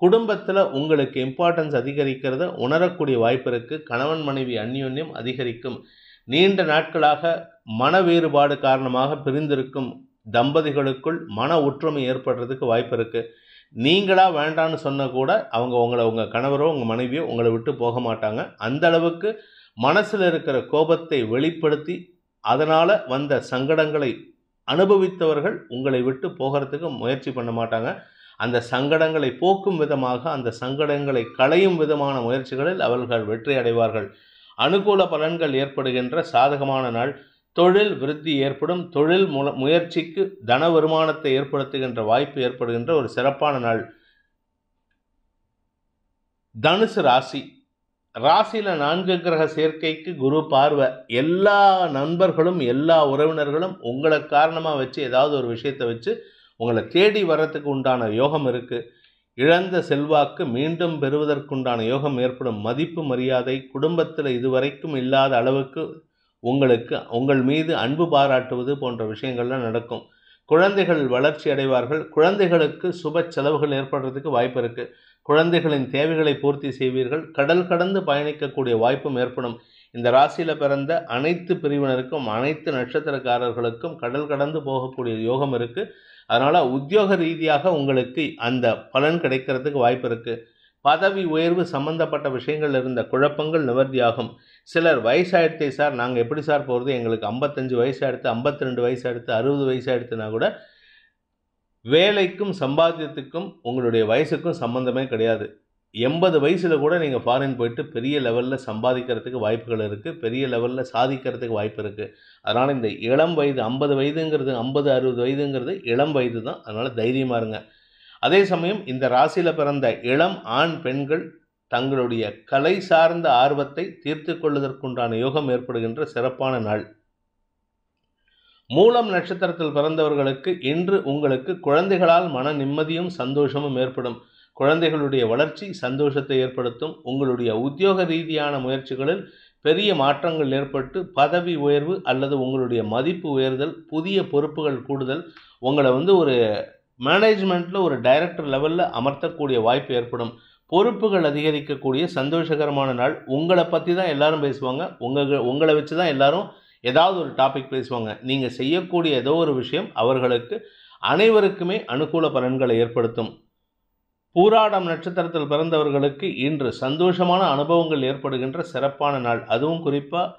குடும்பத்தில் உங்களுக்கு இம்பார்ட்டன்ஸ் அதிகரிக்கிறத உணரக்கூடிய வாய்ப்பு இருக்குது கணவன் மனைவி அந்யோன்யம் அதிகரிக்கும் நீண்ட நாட்களாக மன வேறுபாடு காரணமாக பிரிந்திருக்கும் தம்பதிகளுக்குள் மன ஒற்றுமை ஏற்படுறதுக்கு வாய்ப்பு இருக்குது நீங்களாக வேண்டான்னு சொன்ன கூட அவங்க உங்களை உங்கள் கணவரோ உங்கள் மனைவியோ உங்களை விட்டு போக மாட்டாங்க அந்த அளவுக்கு மனசில் இருக்கிற கோபத்தை வெளிப்படுத்தி அதனால் வந்த சங்கடங்களை அனுபவித்தவர்கள் உங்களை விட்டு போகிறதுக்கு முயற்சி பண்ண மாட்டாங்க அந்த சங்கடங்களை போக்கும் விதமாக அந்த சங்கடங்களை களையும் விதமான முயற்சிகளில் அவர்கள் வெற்றி அடைவார்கள் அனுகூல பலன்கள் ஏற்படுகின்ற சாதகமான நாள் தொழில் விருத்தி ஏற்படும் தொழில் முயற்சிக்கு தன வருமானத்தை ஏற்படுத்துகின்ற வாய்ப்பு ஏற்படுகின்ற ஒரு சிறப்பான நாள் தனுசு ராசி ராசியில் நான்கு கிரக சேர்க்கைக்கு குரு பார்வை எல்லா நண்பர்களும் எல்லா உறவினர்களும் உங்களை காரணமாக வச்சு ஏதாவது ஒரு விஷயத்தை வச்சு உங்களை தேடி வர்றதுக்கு உண்டான யோகம் இருக்குது இழந்த செல்வாக்கு மீண்டும் பெறுவதற்குண்டான யோகம் ஏற்படும் மதிப்பு மரியாதை குடும்பத்தில் இதுவரைக்கும் இல்லாத அளவுக்கு உங்களுக்கு உங்கள் மீது அன்பு பாராட்டுவது போன்ற விஷயங்கள்லாம் நடக்கும் குழந்தைகள் வளர்ச்சி அடைவார்கள் குழந்தைகளுக்கு சுப செலவுகள் ஏற்படுறதுக்கு வாய்ப்பு இருக்குது குழந்தைகளின் தேவைகளை பூர்த்தி செய்வீர்கள் கடல் கடந்து பயணிக்கக்கூடிய வாய்ப்பும் ஏற்படும் இந்த ராசியில் பிறந்த அனைத்து பிரிவினருக்கும் அனைத்து நட்சத்திரக்காரர்களுக்கும் கடல் கடந்து போகக்கூடிய யோகம் இருக்குது அதனால் உத்தியோக ரீதியாக உங்களுக்கு அந்த பலன் கிடைக்கிறதுக்கு வாய்ப்பு இருக்குது பதவி உயர்வு சம்மந்தப்பட்ட விஷயங்கள் இருந்த குழப்பங்கள் நிவர்த்தியாகும் சிலர் வயசாயிடுத்தே சார் நாங்கள் எப்படி சார் போகிறது எங்களுக்கு ஐம்பத்தஞ்சு வயசு எடுத்து ஐம்பத்தி ரெண்டு வயசு எடுத்து அறுபது வயசு எடுத்துனா கூட வேலைக்கும் சம்பாத்தியத்துக்கும் உங்களுடைய வயசுக்கும் சம்மந்தமே கிடையாது எண்பது வயசில் கூட நீங்கள் ஃபாரின் போயிட்டு பெரிய லெவலில் சம்பாதிக்கிறதுக்கு வாய்ப்புகள் இருக்குது பெரிய லெவலில் சாதிக்கிறதுக்கு வாய்ப்பு இருக்குது அதனால் இந்த இளம் வயது ஐம்பது வயதுங்கிறது ஐம்பது அறுபது வயதுங்கிறது இளம் வயது தான் அதனால் தைரியமாக இருங்க அதே சமயம் இந்த ராசியில் பிறந்த இளம் ஆண் பெண்கள் தங்களுடைய கலை சார்ந்த ஆர்வத்தை தீர்த்து கொள்வதற்குண்டான யோகம் ஏற்படுகின்ற சிறப்பான நாள் மூலம் நட்சத்திரத்தில் பிறந்தவர்களுக்கு இன்று உங்களுக்கு குழந்தைகளால் மன நிம்மதியும் சந்தோஷமும் ஏற்படும் குழந்தைகளுடைய வளர்ச்சி சந்தோஷத்தை ஏற்படுத்தும் உங்களுடைய உத்தியோக ரீதியான முயற்சிகளில் பெரிய மாற்றங்கள் ஏற்பட்டு பதவி உயர்வு அல்லது உங்களுடைய மதிப்பு உயர்தல் புதிய பொறுப்புகள் கூடுதல் உங்களை வந்து ஒரு மேனேஜ்மெண்ட்டில் ஒரு டைரக்டர் லெவலில் அமர்த்தக்கூடிய வாய்ப்பு ஏற்படும் பொறுப்புகள் அதிகரிக்கக்கூடிய சந்தோஷகரமான நாள் உங்களை பற்றி தான் எல்லாரும் பேசுவாங்க உங்கள் உங்களை வச்சு தான் எல்லாரும் ஏதாவது ஒரு டாபிக் பேசுவாங்க நீங்கள் செய்யக்கூடிய ஏதோ ஒரு விஷயம் அவர்களுக்கு அனைவருக்குமே அனுகூல பலன்களை ஏற்படுத்தும் பூராடம் நட்சத்திரத்தில் பிறந்தவர்களுக்கு இன்று சந்தோஷமான அனுபவங்கள் ஏற்படுகின்ற சிறப்பான நாள் அதுவும் குறிப்பாக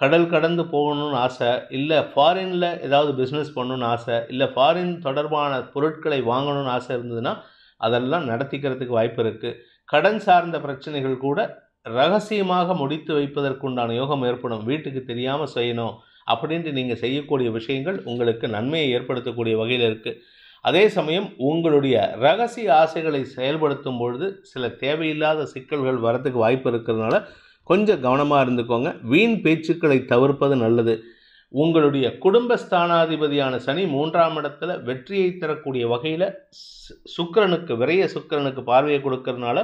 கடல் கடந்து போகணும்னு ஆசை இல்லை ஃபாரினில் ஏதாவது பிஸ்னஸ் பண்ணணும்னு ஆசை இல்லை ஃபாரின் தொடர்பான பொருட்களை வாங்கணும்னு ஆசை இருந்ததுன்னா அதெல்லாம் நடத்திக்கிறதுக்கு வாய்ப்பு இருக்குது கடன் சார்ந்த பிரச்சனைகள் கூட ரகசியமாக முடித்து வைப்பதற்குண்டான யோகம் ஏற்படும் வீட்டுக்கு தெரியாமல் செய்யணும் அப்படின்ட்டு நீங்கள் செய்யக்கூடிய விஷயங்கள் உங்களுக்கு நன்மையை ஏற்படுத்தக்கூடிய வகையில் இருக்குது அதே சமயம் உங்களுடைய ரகசிய ஆசைகளை செயல்படுத்தும் பொழுது சில தேவையில்லாத சிக்கல்கள் வரத்துக்கு வாய்ப்பு இருக்கிறதுனால கொஞ்சம் கவனமாக இருந்துக்கோங்க வீண் பேச்சுக்களை தவிர்ப்பது நல்லது உங்களுடைய குடும்ப ஸ்தானாதிபதியான சனி மூன்றாம் இடத்துல வெற்றியை தரக்கூடிய வகையில் சுக்கரனுக்கு விரைய சுக்கரனுக்கு பார்வையை கொடுக்கறதுனால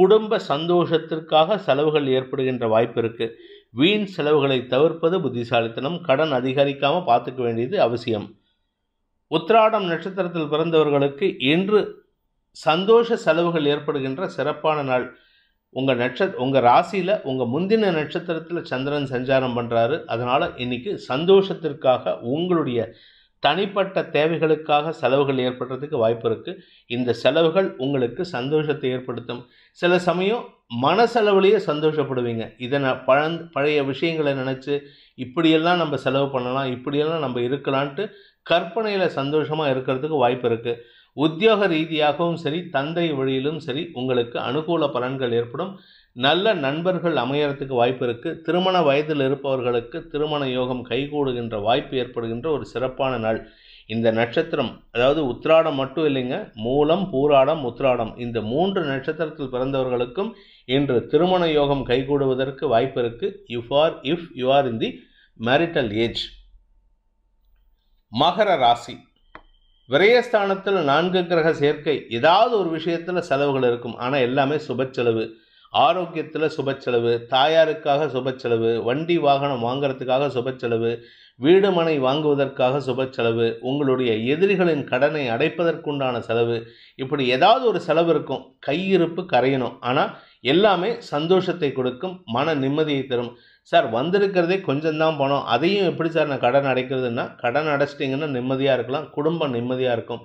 குடும்ப சந்தோஷத்திற்காக செலவுகள் ஏற்படுகின்ற வாய்ப்பு இருக்குது வீண் செலவுகளை தவிர்ப்பது புத்திசாலித்தனம் கடன் அதிகரிக்காமல் பார்த்துக்க வேண்டியது அவசியம் உத்ராடம் நட்சத்திரத்தில் பிறந்தவர்களுக்கு இன்று சந்தோஷ செலவுகள் ஏற்படுகின்ற சிறப்பான நாள் உங்கள் நட்ச உங்கள் ராசியில் உங்கள் முந்தின நட்சத்திரத்தில் சந்திரன் சஞ்சாரம் பண்ணுறாரு அதனால் இன்றைக்கி சந்தோஷத்திற்காக உங்களுடைய தனிப்பட்ட தேவைகளுக்காக செலவுகள் ஏற்படுறதுக்கு வாய்ப்பு இருக்குது இந்த செலவுகள் உங்களுக்கு சந்தோஷத்தை ஏற்படுத்தும் சில சமயம் மன செலவுலேயே சந்தோஷப்படுவீங்க இதை நான் பழ பழைய விஷயங்களை நினச்சி இப்படியெல்லாம் நம்ம செலவு பண்ணலாம் இப்படியெல்லாம் நம்ம இருக்கலான்ட்டு கற்பனையில் சந்தோஷமாக இருக்கிறதுக்கு வாய்ப்பு இருக்குது உத்தியோக ரீதியாகவும் சரி தந்தை வழியிலும் சரி உங்களுக்கு அனுகூல பலன்கள் ஏற்படும் நல்ல நண்பர்கள் அமையறதுக்கு வாய்ப்பு இருக்குது திருமண வயதில் இருப்பவர்களுக்கு திருமண யோகம் கைகூடுகின்ற வாய்ப்பு ஏற்படுகின்ற ஒரு சிறப்பான நாள் இந்த நட்சத்திரம் அதாவது உத்ராடம் மட்டும் இல்லைங்க மூலம் பூராடம் உத்ராடம் இந்த மூன்று நட்சத்திரத்தில் பிறந்தவர்களுக்கும் இன்று திருமண யோகம் கைகூடுவதற்கு வாய்ப்பு இருக்குது you are if you are in the marital age மகர ராசி விரயஸ்தானத்தில் நான்கு கிரக சேர்க்கை ஏதாவது ஒரு விஷயத்தில் செலவுகள் இருக்கும் ஆனால் எல்லாமே சுப செலவு ஆரோக்கியத்தில் சுப செலவு தாயாருக்காக சுப செலவு வண்டி வாகனம் வாங்கிறதுக்காக சுப செலவு வீடு மனை வாங்குவதற்காக சுப செலவு உங்களுடைய எதிரிகளின் கடனை அடைப்பதற்குண்டான செலவு இப்படி ஏதாவது ஒரு செலவு இருக்கும் கையிருப்பு கரையணும் ஆனால் எல்லாமே சந்தோஷத்தை கொடுக்கும் மன நிம்மதியை தரும் சார் வந்திருக்கிறதே கொஞ்சம் தான் பணம் அதையும் எப்படி சார் நான் கடன் அடைக்கிறதுன்னா கடன் அடைச்சிட்டிங்கன்னா நிம்மதியாக இருக்கலாம் குடும்பம் நிம்மதியாக இருக்கும்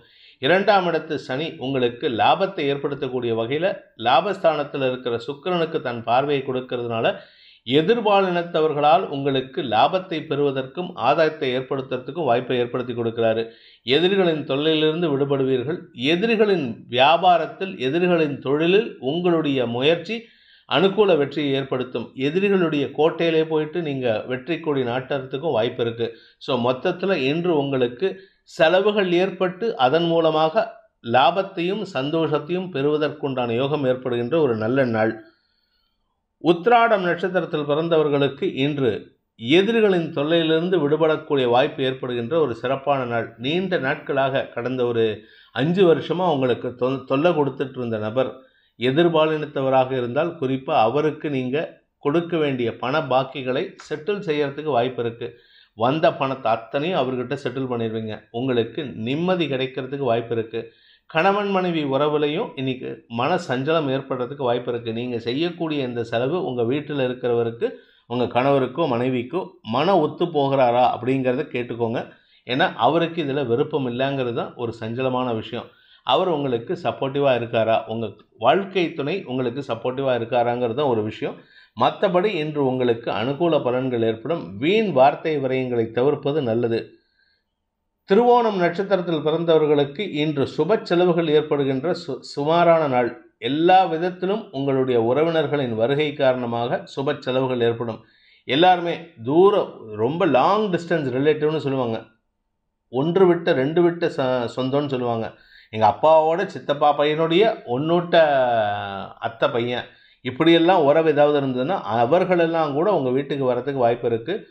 இரண்டாம் இடத்து சனி உங்களுக்கு லாபத்தை ஏற்படுத்தக்கூடிய வகையில் லாபஸ்தானத்தில் இருக்கிற சுக்கரனுக்கு தன் பார்வையை கொடுக்கறதுனால எதிர்பாலினத்தவர்களால் உங்களுக்கு லாபத்தை பெறுவதற்கும் ஆதாயத்தை ஏற்படுத்துறதுக்கும் வாய்ப்பை ஏற்படுத்தி கொடுக்கிறாரு எதிரிகளின் தொழிலிருந்து விடுபடுவீர்கள் எதிரிகளின் வியாபாரத்தில் எதிரிகளின் தொழிலில் உங்களுடைய முயற்சி அனுகூல வெற்றியை ஏற்படுத்தும் எதிரிகளுடைய கோட்டையிலே போயிட்டு நீங்கள் வெற்றி கொடி நாட்டுறதுக்கும் வாய்ப்பு இருக்குது ஸோ மொத்தத்தில் இன்று உங்களுக்கு செலவுகள் ஏற்பட்டு அதன் மூலமாக லாபத்தையும் சந்தோஷத்தையும் பெறுவதற்குண்டான யோகம் ஏற்படுகின்ற ஒரு நல்ல நாள் உத்ராடம் நட்சத்திரத்தில் பிறந்தவர்களுக்கு இன்று எதிரிகளின் தொல்லையிலிருந்து விடுபடக்கூடிய வாய்ப்பு ஏற்படுகின்ற ஒரு சிறப்பான நாள் நீண்ட நாட்களாக கடந்த ஒரு அஞ்சு வருஷமாக உங்களுக்கு தொல்லை கொடுத்துட்டு இருந்த நபர் எதிர்பாலினத்தவராக இருந்தால் குறிப்பாக அவருக்கு நீங்கள் கொடுக்க வேண்டிய பண பாக்கிகளை செட்டில் செய்கிறதுக்கு வாய்ப்பு இருக்குது வந்த பணத்தை அத்தனையும் அவர்கிட்ட செட்டில் பண்ணிடுவீங்க உங்களுக்கு நிம்மதி கிடைக்கிறதுக்கு வாய்ப்பு இருக்குது கணவன் மனைவி உறவுலையும் இன்றைக்கி மன சஞ்சலம் ஏற்படுறதுக்கு வாய்ப்பு இருக்குது நீங்கள் செய்யக்கூடிய இந்த செலவு உங்கள் வீட்டில் இருக்கிறவருக்கு உங்கள் கணவருக்கோ மனைவிக்கோ மன ஒத்து போகிறாரா அப்படிங்கிறத கேட்டுக்கோங்க ஏன்னா அவருக்கு இதில் விருப்பம் இல்லைங்கிறது தான் ஒரு சஞ்சலமான விஷயம் அவர் உங்களுக்கு சப்போர்ட்டிவாக இருக்காரா உங்கள் வாழ்க்கை துணை உங்களுக்கு சப்போர்ட்டிவாக இருக்காராங்கிறது ஒரு விஷயம் மற்றபடி இன்று உங்களுக்கு அனுகூல பலன்கள் ஏற்படும் வீண் வார்த்தை விரயங்களை தவிர்ப்பது நல்லது திருவோணம் நட்சத்திரத்தில் பிறந்தவர்களுக்கு இன்று சுப செலவுகள் ஏற்படுகின்ற சு சுமாரான நாள் எல்லா விதத்திலும் உங்களுடைய உறவினர்களின் வருகை காரணமாக சுப செலவுகள் ஏற்படும் எல்லாருமே தூரம் ரொம்ப லாங் டிஸ்டன்ஸ் ரிலேட்டிவ்னு சொல்லுவாங்க ஒன்று விட்ட ரெண்டு விட்ட ச சொந்தம்னு சொல்லுவாங்க எங்கள் அப்பாவோட சித்தப்பா பையனுடைய ஒன்னூட்ட அத்தை பையன் இப்படியெல்லாம் உறவு ஏதாவது இருந்ததுன்னா அவர்களெல்லாம் கூட உங்கள் வீட்டுக்கு வரத்துக்கு வாய்ப்பு இருக்குது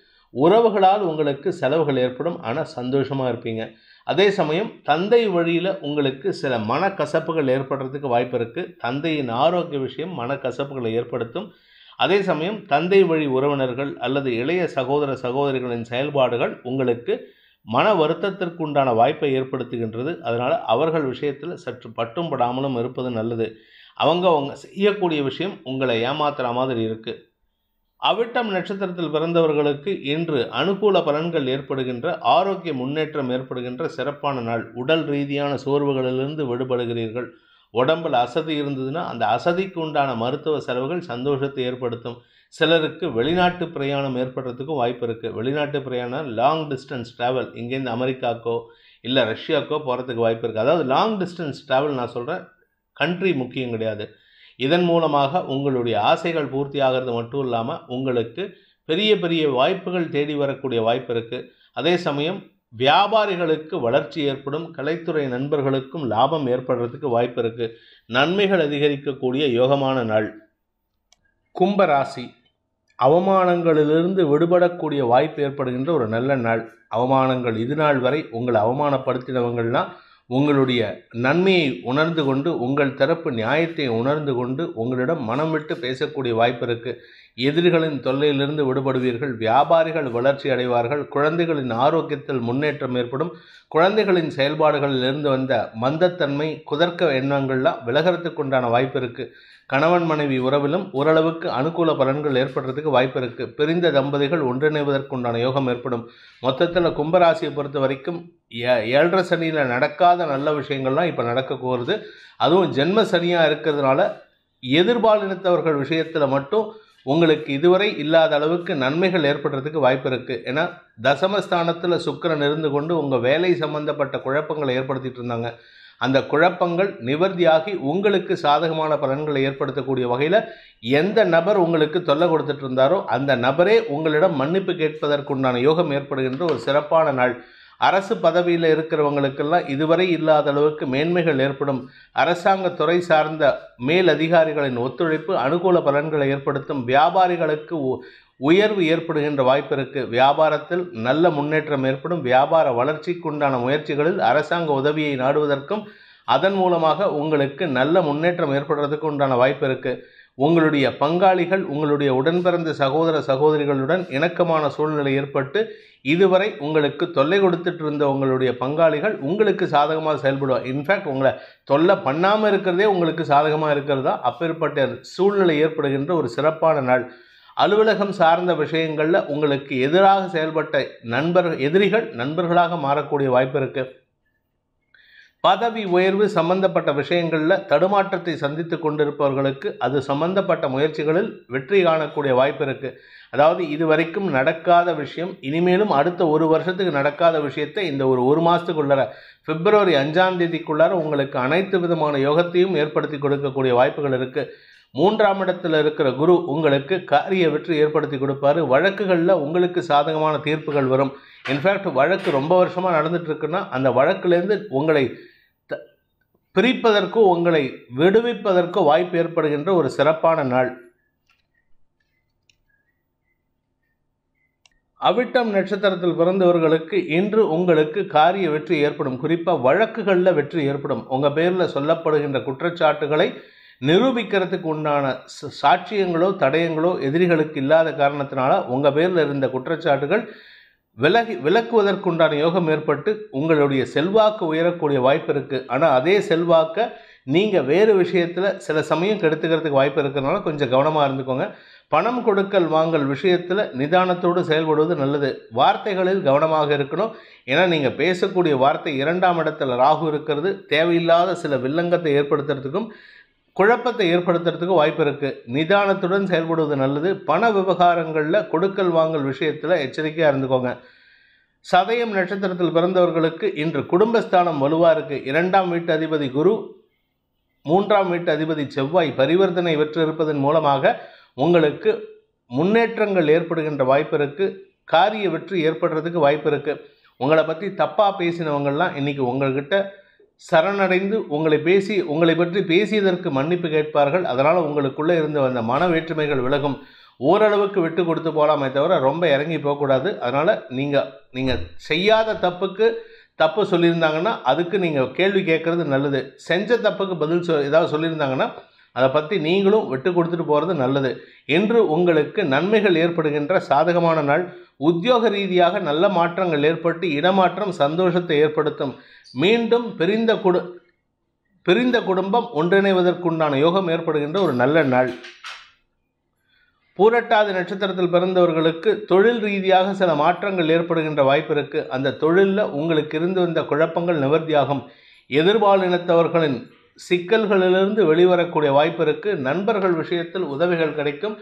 உறவுகளால் உங்களுக்கு செலவுகள் ஏற்படும் ஆனால் சந்தோஷமாக இருப்பீங்க அதே சமயம் தந்தை வழியில் உங்களுக்கு சில மனக்கசப்புகள் ஏற்படுறதுக்கு வாய்ப்பு இருக்குது தந்தையின் ஆரோக்கிய விஷயம் மனக்கசப்புகளை ஏற்படுத்தும் அதே சமயம் தந்தை வழி உறவினர்கள் அல்லது இளைய சகோதர சகோதரிகளின் செயல்பாடுகள் உங்களுக்கு மன வருத்தத்திற்குண்டான வாய்ப்பை ஏற்படுத்துகின்றது அதனால் அவர்கள் விஷயத்தில் சற்று பட்டும் படாமலும் இருப்பது நல்லது அவங்க அவங்க செய்யக்கூடிய விஷயம் உங்களை ஏமாத்துகிற மாதிரி இருக்குது அவிட்டம் நட்சத்திரத்தில் பிறந்தவர்களுக்கு இன்று அனுகூல பலன்கள் ஏற்படுகின்ற ஆரோக்கிய முன்னேற்றம் ஏற்படுகின்ற சிறப்பான நாள் உடல் ரீதியான சோர்வுகளிலிருந்து விடுபடுகிறீர்கள் உடம்பில் அசதி இருந்ததுன்னா அந்த அசதிக்கு உண்டான மருத்துவ செலவுகள் சந்தோஷத்தை ஏற்படுத்தும் சிலருக்கு வெளிநாட்டு பிரயாணம் ஏற்படுறதுக்கும் வாய்ப்பு இருக்குது வெளிநாட்டு பிரயாணம் லாங் டிஸ்டன்ஸ் ட்ராவல் இங்கேருந்து அமெரிக்காக்கோ இல்லை ரஷ்யாக்கோ போகிறதுக்கு வாய்ப்பு இருக்குது அதாவது லாங் டிஸ்டன்ஸ் ட்ராவல் நான் சொல்கிறேன் கண்ட்ரி முக்கியம் கிடையாது இதன் மூலமாக உங்களுடைய ஆசைகள் பூர்த்தி ஆகிறது மட்டும் இல்லாமல் உங்களுக்கு பெரிய பெரிய வாய்ப்புகள் தேடி வரக்கூடிய வாய்ப்பு இருக்குது அதே சமயம் வியாபாரிகளுக்கு வளர்ச்சி ஏற்படும் கலைத்துறை நண்பர்களுக்கும் லாபம் ஏற்படுறதுக்கு வாய்ப்பு இருக்குது நன்மைகள் அதிகரிக்கக்கூடிய யோகமான நாள் கும்பராசி அவமானங்களிலிருந்து விடுபடக்கூடிய வாய்ப்பு ஏற்படுகின்ற ஒரு நல்ல நாள் அவமானங்கள் இது நாள் வரை உங்களை அவமானப்படுத்தினவங்கள்லாம் உங்களுடைய நன்மையை உணர்ந்து கொண்டு உங்கள் தரப்பு நியாயத்தை உணர்ந்து கொண்டு உங்களிடம் மனம் விட்டு பேசக்கூடிய வாய்ப்பு இருக்குது எதிரிகளின் தொல்லையிலிருந்து விடுபடுவீர்கள் வியாபாரிகள் வளர்ச்சி அடைவார்கள் குழந்தைகளின் ஆரோக்கியத்தில் முன்னேற்றம் ஏற்படும் குழந்தைகளின் செயல்பாடுகளிலிருந்து வந்த மந்தத்தன்மை குதர்க்க எண்ணங்கள்லாம் விலகிறதுக்குண்டான வாய்ப்பு இருக்குது கணவன் மனைவி உறவிலும் ஓரளவுக்கு அனுகூல பலன்கள் ஏற்படுறதுக்கு வாய்ப்பு இருக்குது பிரிந்த தம்பதிகள் ஒன்றிணைவதற்குண்டான யோகம் ஏற்படும் மொத்தத்தில் கும்பராசியை பொறுத்த வரைக்கும் ஏழரை சனியில் நடக்காத நல்ல விஷயங்கள்லாம் இப்போ நடக்க போகிறது அதுவும் ஜென்ம சனியாக இருக்கிறதுனால எதிர்பாலினத்தவர்கள் விஷயத்தில் மட்டும் உங்களுக்கு இதுவரை இல்லாத அளவுக்கு நன்மைகள் ஏற்படுறதுக்கு வாய்ப்பு இருக்குது ஏன்னா தசமஸ்தானத்தில் சுக்கரன் இருந்து கொண்டு உங்கள் வேலை சம்மந்தப்பட்ட குழப்பங்களை ஏற்படுத்திகிட்டு இருந்தாங்க அந்த குழப்பங்கள் நிவர்த்தியாகி உங்களுக்கு சாதகமான பலன்களை ஏற்படுத்தக்கூடிய வகையில் எந்த நபர் உங்களுக்கு தொல்லை கொடுத்துட்டு இருந்தாரோ அந்த நபரே உங்களிடம் மன்னிப்பு கேட்பதற்குண்டான யோகம் ஏற்படுகின்ற ஒரு சிறப்பான நாள் அரசு பதவியில் இருக்கிறவங்களுக்கெல்லாம் இதுவரை இல்லாத அளவுக்கு மேன்மைகள் ஏற்படும் அரசாங்க துறை சார்ந்த மேலதிகாரிகளின் ஒத்துழைப்பு அனுகூல பலன்களை ஏற்படுத்தும் வியாபாரிகளுக்கு உயர்வு ஏற்படுகின்ற இருக்கு வியாபாரத்தில் நல்ல முன்னேற்றம் ஏற்படும் வியாபார வளர்ச்சிக்குண்டான முயற்சிகளில் அரசாங்க உதவியை நாடுவதற்கும் அதன் மூலமாக உங்களுக்கு நல்ல முன்னேற்றம் ஏற்படுறதுக்கு உண்டான வாய்ப்பு இருக்குது உங்களுடைய பங்காளிகள் உங்களுடைய உடன்பிறந்த சகோதர சகோதரிகளுடன் இணக்கமான சூழ்நிலை ஏற்பட்டு இதுவரை உங்களுக்கு தொல்லை கொடுத்துட்டு இருந்த உங்களுடைய பங்காளிகள் உங்களுக்கு சாதகமாக செயல்படுவார் இன்ஃபேக்ட் உங்களை தொல்லை பண்ணாமல் இருக்கிறதே உங்களுக்கு சாதகமாக இருக்கிறதா அப்பேற்பட்ட சூழ்நிலை ஏற்படுகின்ற ஒரு சிறப்பான நாள் அலுவலகம் சார்ந்த விஷயங்களில் உங்களுக்கு எதிராக செயல்பட்ட நண்பர் எதிரிகள் நண்பர்களாக மாறக்கூடிய வாய்ப்பு இருக்குது பதவி உயர்வு சம்பந்தப்பட்ட விஷயங்களில் தடுமாற்றத்தை சந்தித்து கொண்டிருப்பவர்களுக்கு அது சம்பந்தப்பட்ட முயற்சிகளில் வெற்றி காணக்கூடிய வாய்ப்பு இருக்குது அதாவது இதுவரைக்கும் நடக்காத விஷயம் இனிமேலும் அடுத்த ஒரு வருஷத்துக்கு நடக்காத விஷயத்தை இந்த ஒரு ஒரு மாதத்துக்குள்ளார பிப்ரவரி அஞ்சாம் தேதிக்குள்ளார உங்களுக்கு அனைத்து விதமான யோகத்தையும் ஏற்படுத்தி கொடுக்கக்கூடிய வாய்ப்புகள் இருக்குது மூன்றாம் இடத்தில் இருக்கிற குரு உங்களுக்கு காரிய வெற்றி ஏற்படுத்தி கொடுப்பாரு வழக்குகளில் உங்களுக்கு சாதகமான தீர்ப்புகள் வரும் இன்ஃபேக்ட் வழக்கு ரொம்ப வருஷமாக நடந்துட்டு இருக்குன்னா அந்த வழக்குலேருந்து உங்களை பிரிப்பதற்கோ உங்களை விடுவிப்பதற்கோ வாய்ப்பு ஏற்படுகின்ற ஒரு சிறப்பான நாள் அவிட்டம் நட்சத்திரத்தில் பிறந்தவர்களுக்கு இன்று உங்களுக்கு காரிய வெற்றி ஏற்படும் குறிப்பாக வழக்குகளில் வெற்றி ஏற்படும் உங்கள் பேரில் சொல்லப்படுகின்ற குற்றச்சாட்டுகளை நிரூபிக்கிறதுக்கு உண்டான சாட்சியங்களோ தடயங்களோ எதிரிகளுக்கு இல்லாத காரணத்தினால உங்கள் பேரில் இருந்த குற்றச்சாட்டுகள் விலகி விலக்குவதற்குண்டான யோகம் ஏற்பட்டு உங்களுடைய செல்வாக்கு உயரக்கூடிய வாய்ப்பு இருக்குது ஆனால் அதே செல்வாக்கை நீங்கள் வேறு விஷயத்தில் சில சமயம் கெடுத்துக்கிறதுக்கு வாய்ப்பு இருக்கிறதுனால கொஞ்சம் கவனமாக இருந்துக்கோங்க பணம் கொடுக்கல் வாங்கல் விஷயத்தில் நிதானத்தோடு செயல்படுவது நல்லது வார்த்தைகளில் கவனமாக இருக்கணும் ஏன்னா நீங்கள் பேசக்கூடிய வார்த்தை இரண்டாம் இடத்துல ராகு இருக்கிறது தேவையில்லாத சில வில்லங்கத்தை ஏற்படுத்துறதுக்கும் குழப்பத்தை ஏற்படுத்துறதுக்கு வாய்ப்பு இருக்குது நிதானத்துடன் செயல்படுவது நல்லது பண விவகாரங்களில் கொடுக்கல் வாங்கல் விஷயத்தில் எச்சரிக்கையாக இருந்துக்கோங்க சதயம் நட்சத்திரத்தில் பிறந்தவர்களுக்கு இன்று குடும்பஸ்தானம் வலுவாக இருக்குது இரண்டாம் வீட்டு அதிபதி குரு மூன்றாம் வீட்டு அதிபதி செவ்வாய் பரிவர்த்தனை பெற்றிருப்பதன் மூலமாக உங்களுக்கு முன்னேற்றங்கள் ஏற்படுகின்ற வாய்ப்பு இருக்குது காரிய வெற்றி ஏற்படுறதுக்கு வாய்ப்பு இருக்குது உங்களை பற்றி தப்பாக பேசினவங்கள்லாம் இன்றைக்கி உங்கள்கிட்ட சரணடைந்து உங்களை பேசி உங்களை பற்றி பேசியதற்கு மன்னிப்பு கேட்பார்கள் அதனால் உங்களுக்குள்ளே இருந்து வந்த மன வேற்றுமைகள் விலகும் ஓரளவுக்கு விட்டு கொடுத்து போகலாமே தவிர ரொம்ப இறங்கி போகக்கூடாது அதனால் நீங்கள் நீங்கள் செய்யாத தப்புக்கு தப்பு சொல்லியிருந்தாங்கன்னா அதுக்கு நீங்கள் கேள்வி கேட்குறது நல்லது செஞ்ச தப்புக்கு பதில் சொல் ஏதாவது சொல்லியிருந்தாங்கன்னா அதை பற்றி நீங்களும் விட்டு கொடுத்துட்டு போகிறது நல்லது என்று உங்களுக்கு நன்மைகள் ஏற்படுகின்ற சாதகமான நாள் உத்தியோக ரீதியாக நல்ல மாற்றங்கள் ஏற்பட்டு இடமாற்றம் சந்தோஷத்தை ஏற்படுத்தும் மீண்டும் பிரிந்த குடு பிரிந்த குடும்பம் ஒன்றிணைவதற்குண்டான யோகம் ஏற்படுகின்ற ஒரு நல்ல நாள் பூரட்டாதி நட்சத்திரத்தில் பிறந்தவர்களுக்கு தொழில் ரீதியாக சில மாற்றங்கள் ஏற்படுகின்ற வாய்ப்பு இருக்குது அந்த தொழிலில் உங்களுக்கு இருந்து வந்த குழப்பங்கள் நிவர்த்தியாகும் எதிர்பாலினத்தவர்களின் சிக்கல்களிலிருந்து வெளிவரக்கூடிய வாய்ப்பு இருக்குது நண்பர்கள் விஷயத்தில் உதவிகள் கிடைக்கும்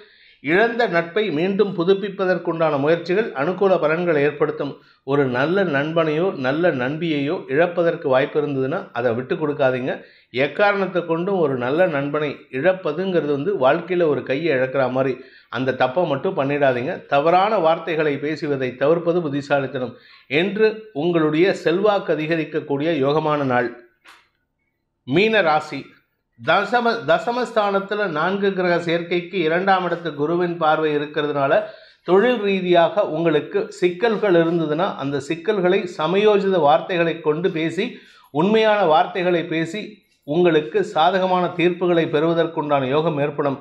இழந்த நட்பை மீண்டும் புதுப்பிப்பதற்குண்டான முயற்சிகள் அனுகூல பலன்களை ஏற்படுத்தும் ஒரு நல்ல நண்பனையோ நல்ல நண்பியையோ இழப்பதற்கு வாய்ப்பு இருந்ததுன்னா அதை விட்டு கொடுக்காதீங்க எக்காரணத்தை கொண்டும் ஒரு நல்ல நண்பனை இழப்பதுங்கிறது வந்து வாழ்க்கையில் ஒரு கையை இழக்கிற மாதிரி அந்த தப்பை மட்டும் பண்ணிடாதீங்க தவறான வார்த்தைகளை பேசுவதை தவிர்ப்பது புத்திசாலித்தனம் என்று உங்களுடைய செல்வாக்கு அதிகரிக்கக்கூடிய யோகமான நாள் மீன ராசி தசம தசமஸ்தானத்தில் நான்கு கிரக சேர்க்கைக்கு இரண்டாம் இடத்து குருவின் பார்வை இருக்கிறதுனால தொழில் ரீதியாக உங்களுக்கு சிக்கல்கள் இருந்ததுன்னா அந்த சிக்கல்களை சமயோஜித வார்த்தைகளை கொண்டு பேசி உண்மையான வார்த்தைகளை பேசி உங்களுக்கு சாதகமான தீர்ப்புகளை பெறுவதற்குண்டான யோகம் ஏற்படும்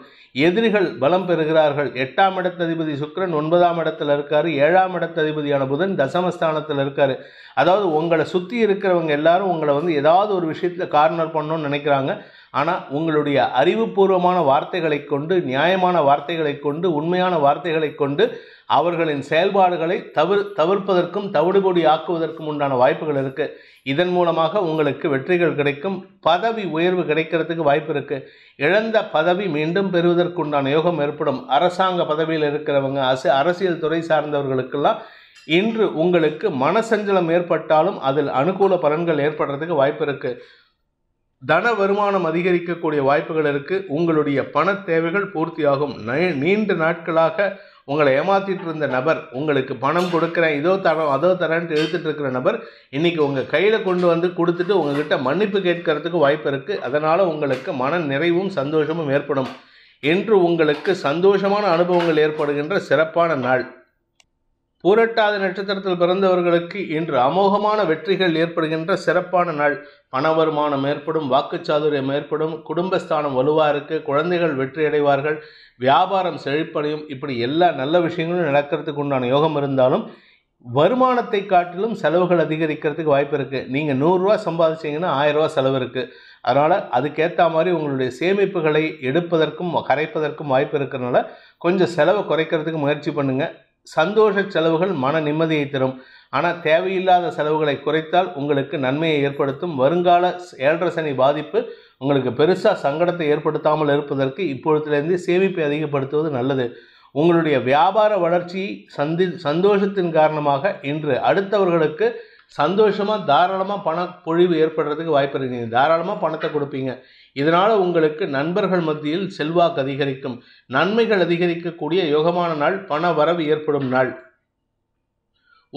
எதிரிகள் பலம் பெறுகிறார்கள் எட்டாம் அதிபதி சுக்கரன் ஒன்பதாம் இடத்தில் இருக்கார் ஏழாம் அதிபதியான புதன் தசமஸ்தானத்தில் இருக்கார் அதாவது உங்களை சுற்றி இருக்கிறவங்க எல்லாரும் உங்களை வந்து ஏதாவது ஒரு விஷயத்தில் கார்னர் பண்ணணும்னு நினைக்கிறாங்க ஆனால் உங்களுடைய அறிவுபூர்வமான வார்த்தைகளை கொண்டு நியாயமான வார்த்தைகளை கொண்டு உண்மையான வார்த்தைகளை கொண்டு அவர்களின் செயல்பாடுகளை தவிர தவிர்ப்பதற்கும் தவிடுபொடி ஆக்குவதற்கும் உண்டான வாய்ப்புகள் இருக்குது இதன் மூலமாக உங்களுக்கு வெற்றிகள் கிடைக்கும் பதவி உயர்வு கிடைக்கிறதுக்கு வாய்ப்பு இருக்குது இழந்த பதவி மீண்டும் பெறுவதற்குண்டான யோகம் ஏற்படும் அரசாங்க பதவியில் இருக்கிறவங்க அரசு அரசியல் துறை சார்ந்தவர்களுக்கெல்லாம் இன்று உங்களுக்கு மனசஞ்சலம் ஏற்பட்டாலும் அதில் அனுகூல பலன்கள் ஏற்படுறதுக்கு வாய்ப்பு இருக்குது தன வருமானம் அதிகரிக்கக்கூடிய வாய்ப்புகள் இருக்குது உங்களுடைய பண தேவைகள் பூர்த்தியாகும் நீண்ட நாட்களாக உங்களை ஏமாத்திட்டு இருந்த நபர் உங்களுக்கு பணம் கொடுக்குறேன் இதோ தரோம் அதோ தரேன்ட்டு எழுத்துட்டு இருக்கிற நபர் இன்னைக்கு உங்கள் கையில் கொண்டு வந்து கொடுத்துட்டு உங்ககிட்ட மன்னிப்பு கேட்கறதுக்கு வாய்ப்பு இருக்குது அதனால் உங்களுக்கு மன நிறைவும் சந்தோஷமும் ஏற்படும் என்று உங்களுக்கு சந்தோஷமான அனுபவங்கள் ஏற்படுகின்ற சிறப்பான நாள் பூரட்டாத நட்சத்திரத்தில் பிறந்தவர்களுக்கு இன்று அமோகமான வெற்றிகள் ஏற்படுகின்ற சிறப்பான நாள் பண வருமானம் ஏற்படும் வாக்குச்சாதுரியம் ஏற்படும் குடும்பஸ்தானம் வலுவாக இருக்குது குழந்தைகள் வெற்றி அடைவார்கள் வியாபாரம் செழிப்படையும் இப்படி எல்லா நல்ல விஷயங்களும் நடக்கிறதுக்கு உண்டான யோகம் இருந்தாலும் வருமானத்தை காட்டிலும் செலவுகள் அதிகரிக்கிறதுக்கு வாய்ப்பு இருக்குது நீங்கள் நூறுரூவா சம்பாதிச்சிங்கன்னா ரூபா செலவு இருக்குது அதனால் அதுக்கேற்ற மாதிரி உங்களுடைய சேமிப்புகளை எடுப்பதற்கும் கரைப்பதற்கும் வாய்ப்பு இருக்கிறதுனால கொஞ்சம் செலவை குறைக்கிறதுக்கு முயற்சி பண்ணுங்கள் சந்தோஷ செலவுகள் மன நிம்மதியை தரும் ஆனால் தேவையில்லாத செலவுகளை குறைத்தால் உங்களுக்கு நன்மையை ஏற்படுத்தும் வருங்கால ஏழரை சனி பாதிப்பு உங்களுக்கு பெருசாக சங்கடத்தை ஏற்படுத்தாமல் இருப்பதற்கு இப்பொழுதுலேருந்து சேமிப்பை அதிகப்படுத்துவது நல்லது உங்களுடைய வியாபார வளர்ச்சி சந்தி சந்தோஷத்தின் காரணமாக இன்று அடுத்தவர்களுக்கு சந்தோஷமாக தாராளமாக பண பொழிவு ஏற்படுறதுக்கு வாய்ப்பு இருக்கீங்க தாராளமாக பணத்தை கொடுப்பீங்க இதனால் உங்களுக்கு நண்பர்கள் மத்தியில் செல்வாக்கு அதிகரிக்கும் நன்மைகள் அதிகரிக்கக்கூடிய யோகமான நாள் பண வரவு ஏற்படும் நாள்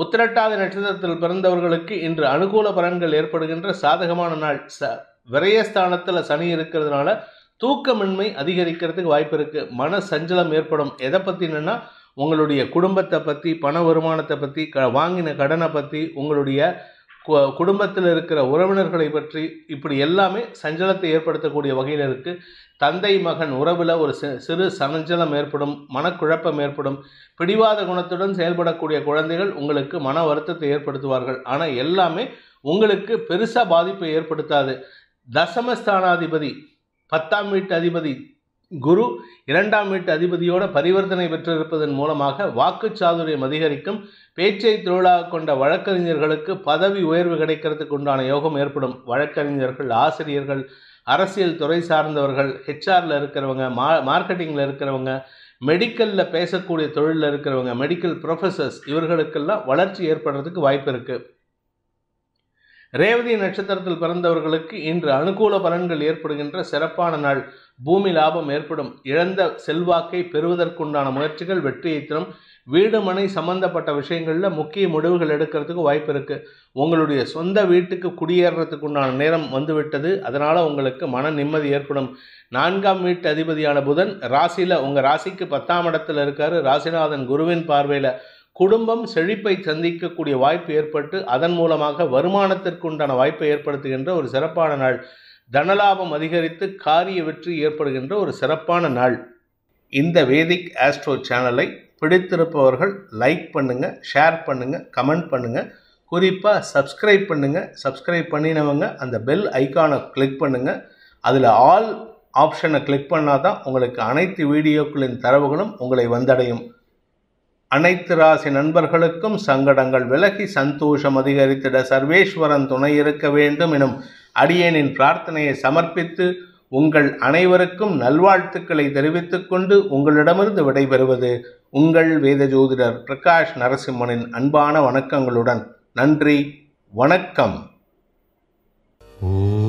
உத்திரட்டாத நட்சத்திரத்தில் பிறந்தவர்களுக்கு இன்று அனுகூல பலன்கள் ஏற்படுகின்ற சாதகமான நாள் ச விரயஸ்தானத்தில் சனி இருக்கிறதுனால தூக்கமின்மை அதிகரிக்கிறதுக்கு வாய்ப்பு இருக்குது மன சஞ்சலம் ஏற்படும் எதை பற்றினா உங்களுடைய குடும்பத்தை பற்றி பண வருமானத்தை பற்றி க வாங்கின கடனை பற்றி உங்களுடைய குடும்பத்தில் இருக்கிற உறவினர்களை பற்றி இப்படி எல்லாமே சஞ்சலத்தை ஏற்படுத்தக்கூடிய வகையில் இருக்குது தந்தை மகன் உறவில் ஒரு சிறு சஞ்சலம் ஏற்படும் மனக்குழப்பம் ஏற்படும் பிடிவாத குணத்துடன் செயல்படக்கூடிய குழந்தைகள் உங்களுக்கு மன வருத்தத்தை ஏற்படுத்துவார்கள் ஆனால் எல்லாமே உங்களுக்கு பெருசாக பாதிப்பை ஏற்படுத்தாது தசமஸ்தானாதிபதி பத்தாம் வீட்டு அதிபதி குரு இரண்டாம் வீட்டு அதிபதியோட பரிவர்த்தனை பெற்றிருப்பதன் மூலமாக வாக்கு சாதுரியம் அதிகரிக்கும் பேச்சை தொழிலாக கொண்ட வழக்கறிஞர்களுக்கு பதவி உயர்வு கிடைக்கிறதுக்கு உண்டான யோகம் ஏற்படும் வழக்கறிஞர்கள் ஆசிரியர்கள் அரசியல் துறை சார்ந்தவர்கள் ஹெச்ஆரில் இருக்கிறவங்க மா மார்க்கெட்டிங்கில் இருக்கிறவங்க மெடிக்கலில் பேசக்கூடிய தொழிலில் இருக்கிறவங்க மெடிக்கல் ப்ரொஃபஸர்ஸ் இவர்களுக்கெல்லாம் வளர்ச்சி ஏற்படுறதுக்கு வாய்ப்பு இருக்குது ரேவதி நட்சத்திரத்தில் பிறந்தவர்களுக்கு இன்று அனுகூல பலன்கள் ஏற்படுகின்ற சிறப்பான நாள் பூமி லாபம் ஏற்படும் இழந்த செல்வாக்கை பெறுவதற்குண்டான முயற்சிகள் வெற்றியை தரும் வீடு மனை சம்மந்தப்பட்ட விஷயங்களில் முக்கிய முடிவுகள் எடுக்கிறதுக்கு வாய்ப்பு இருக்குது உங்களுடைய சொந்த வீட்டுக்கு குடியேறதுக்கு உண்டான நேரம் வந்துவிட்டது அதனால் உங்களுக்கு மன நிம்மதி ஏற்படும் நான்காம் வீட்டு அதிபதியான புதன் ராசியில் உங்கள் ராசிக்கு பத்தாம் இடத்தில் இருக்கார் ராசிநாதன் குருவின் பார்வையில் குடும்பம் செழிப்பை சந்திக்கக்கூடிய வாய்ப்பு ஏற்பட்டு அதன் மூலமாக வருமானத்திற்கு உண்டான வாய்ப்பை ஏற்படுத்துகின்ற ஒரு சிறப்பான நாள் தனலாபம் அதிகரித்து காரிய வெற்றி ஏற்படுகின்ற ஒரு சிறப்பான நாள் இந்த வேதிக் ஆஸ்ட்ரோ சேனலை பிடித்திருப்பவர்கள் லைக் பண்ணுங்கள் ஷேர் பண்ணுங்கள் கமெண்ட் பண்ணுங்கள் குறிப்பாக சப்ஸ்கிரைப் பண்ணுங்கள் சப்ஸ்கிரைப் பண்ணினவங்க அந்த பெல் ஐக்கானை கிளிக் பண்ணுங்கள் அதில் ஆல் ஆப்ஷனை கிளிக் பண்ணால் தான் உங்களுக்கு அனைத்து வீடியோக்களின் தரவுகளும் உங்களை வந்தடையும் அனைத்து ராசி நண்பர்களுக்கும் சங்கடங்கள் விலகி சந்தோஷம் அதிகரித்திட சர்வேஸ்வரன் துணை இருக்க வேண்டும் எனும் அடியேனின் பிரார்த்தனையை சமர்ப்பித்து உங்கள் அனைவருக்கும் நல்வாழ்த்துக்களை தெரிவித்துக் கொண்டு உங்களிடமிருந்து விடைபெறுவது உங்கள் வேத ஜோதிடர் பிரகாஷ் நரசிம்மனின் அன்பான வணக்கங்களுடன் நன்றி வணக்கம் ஓ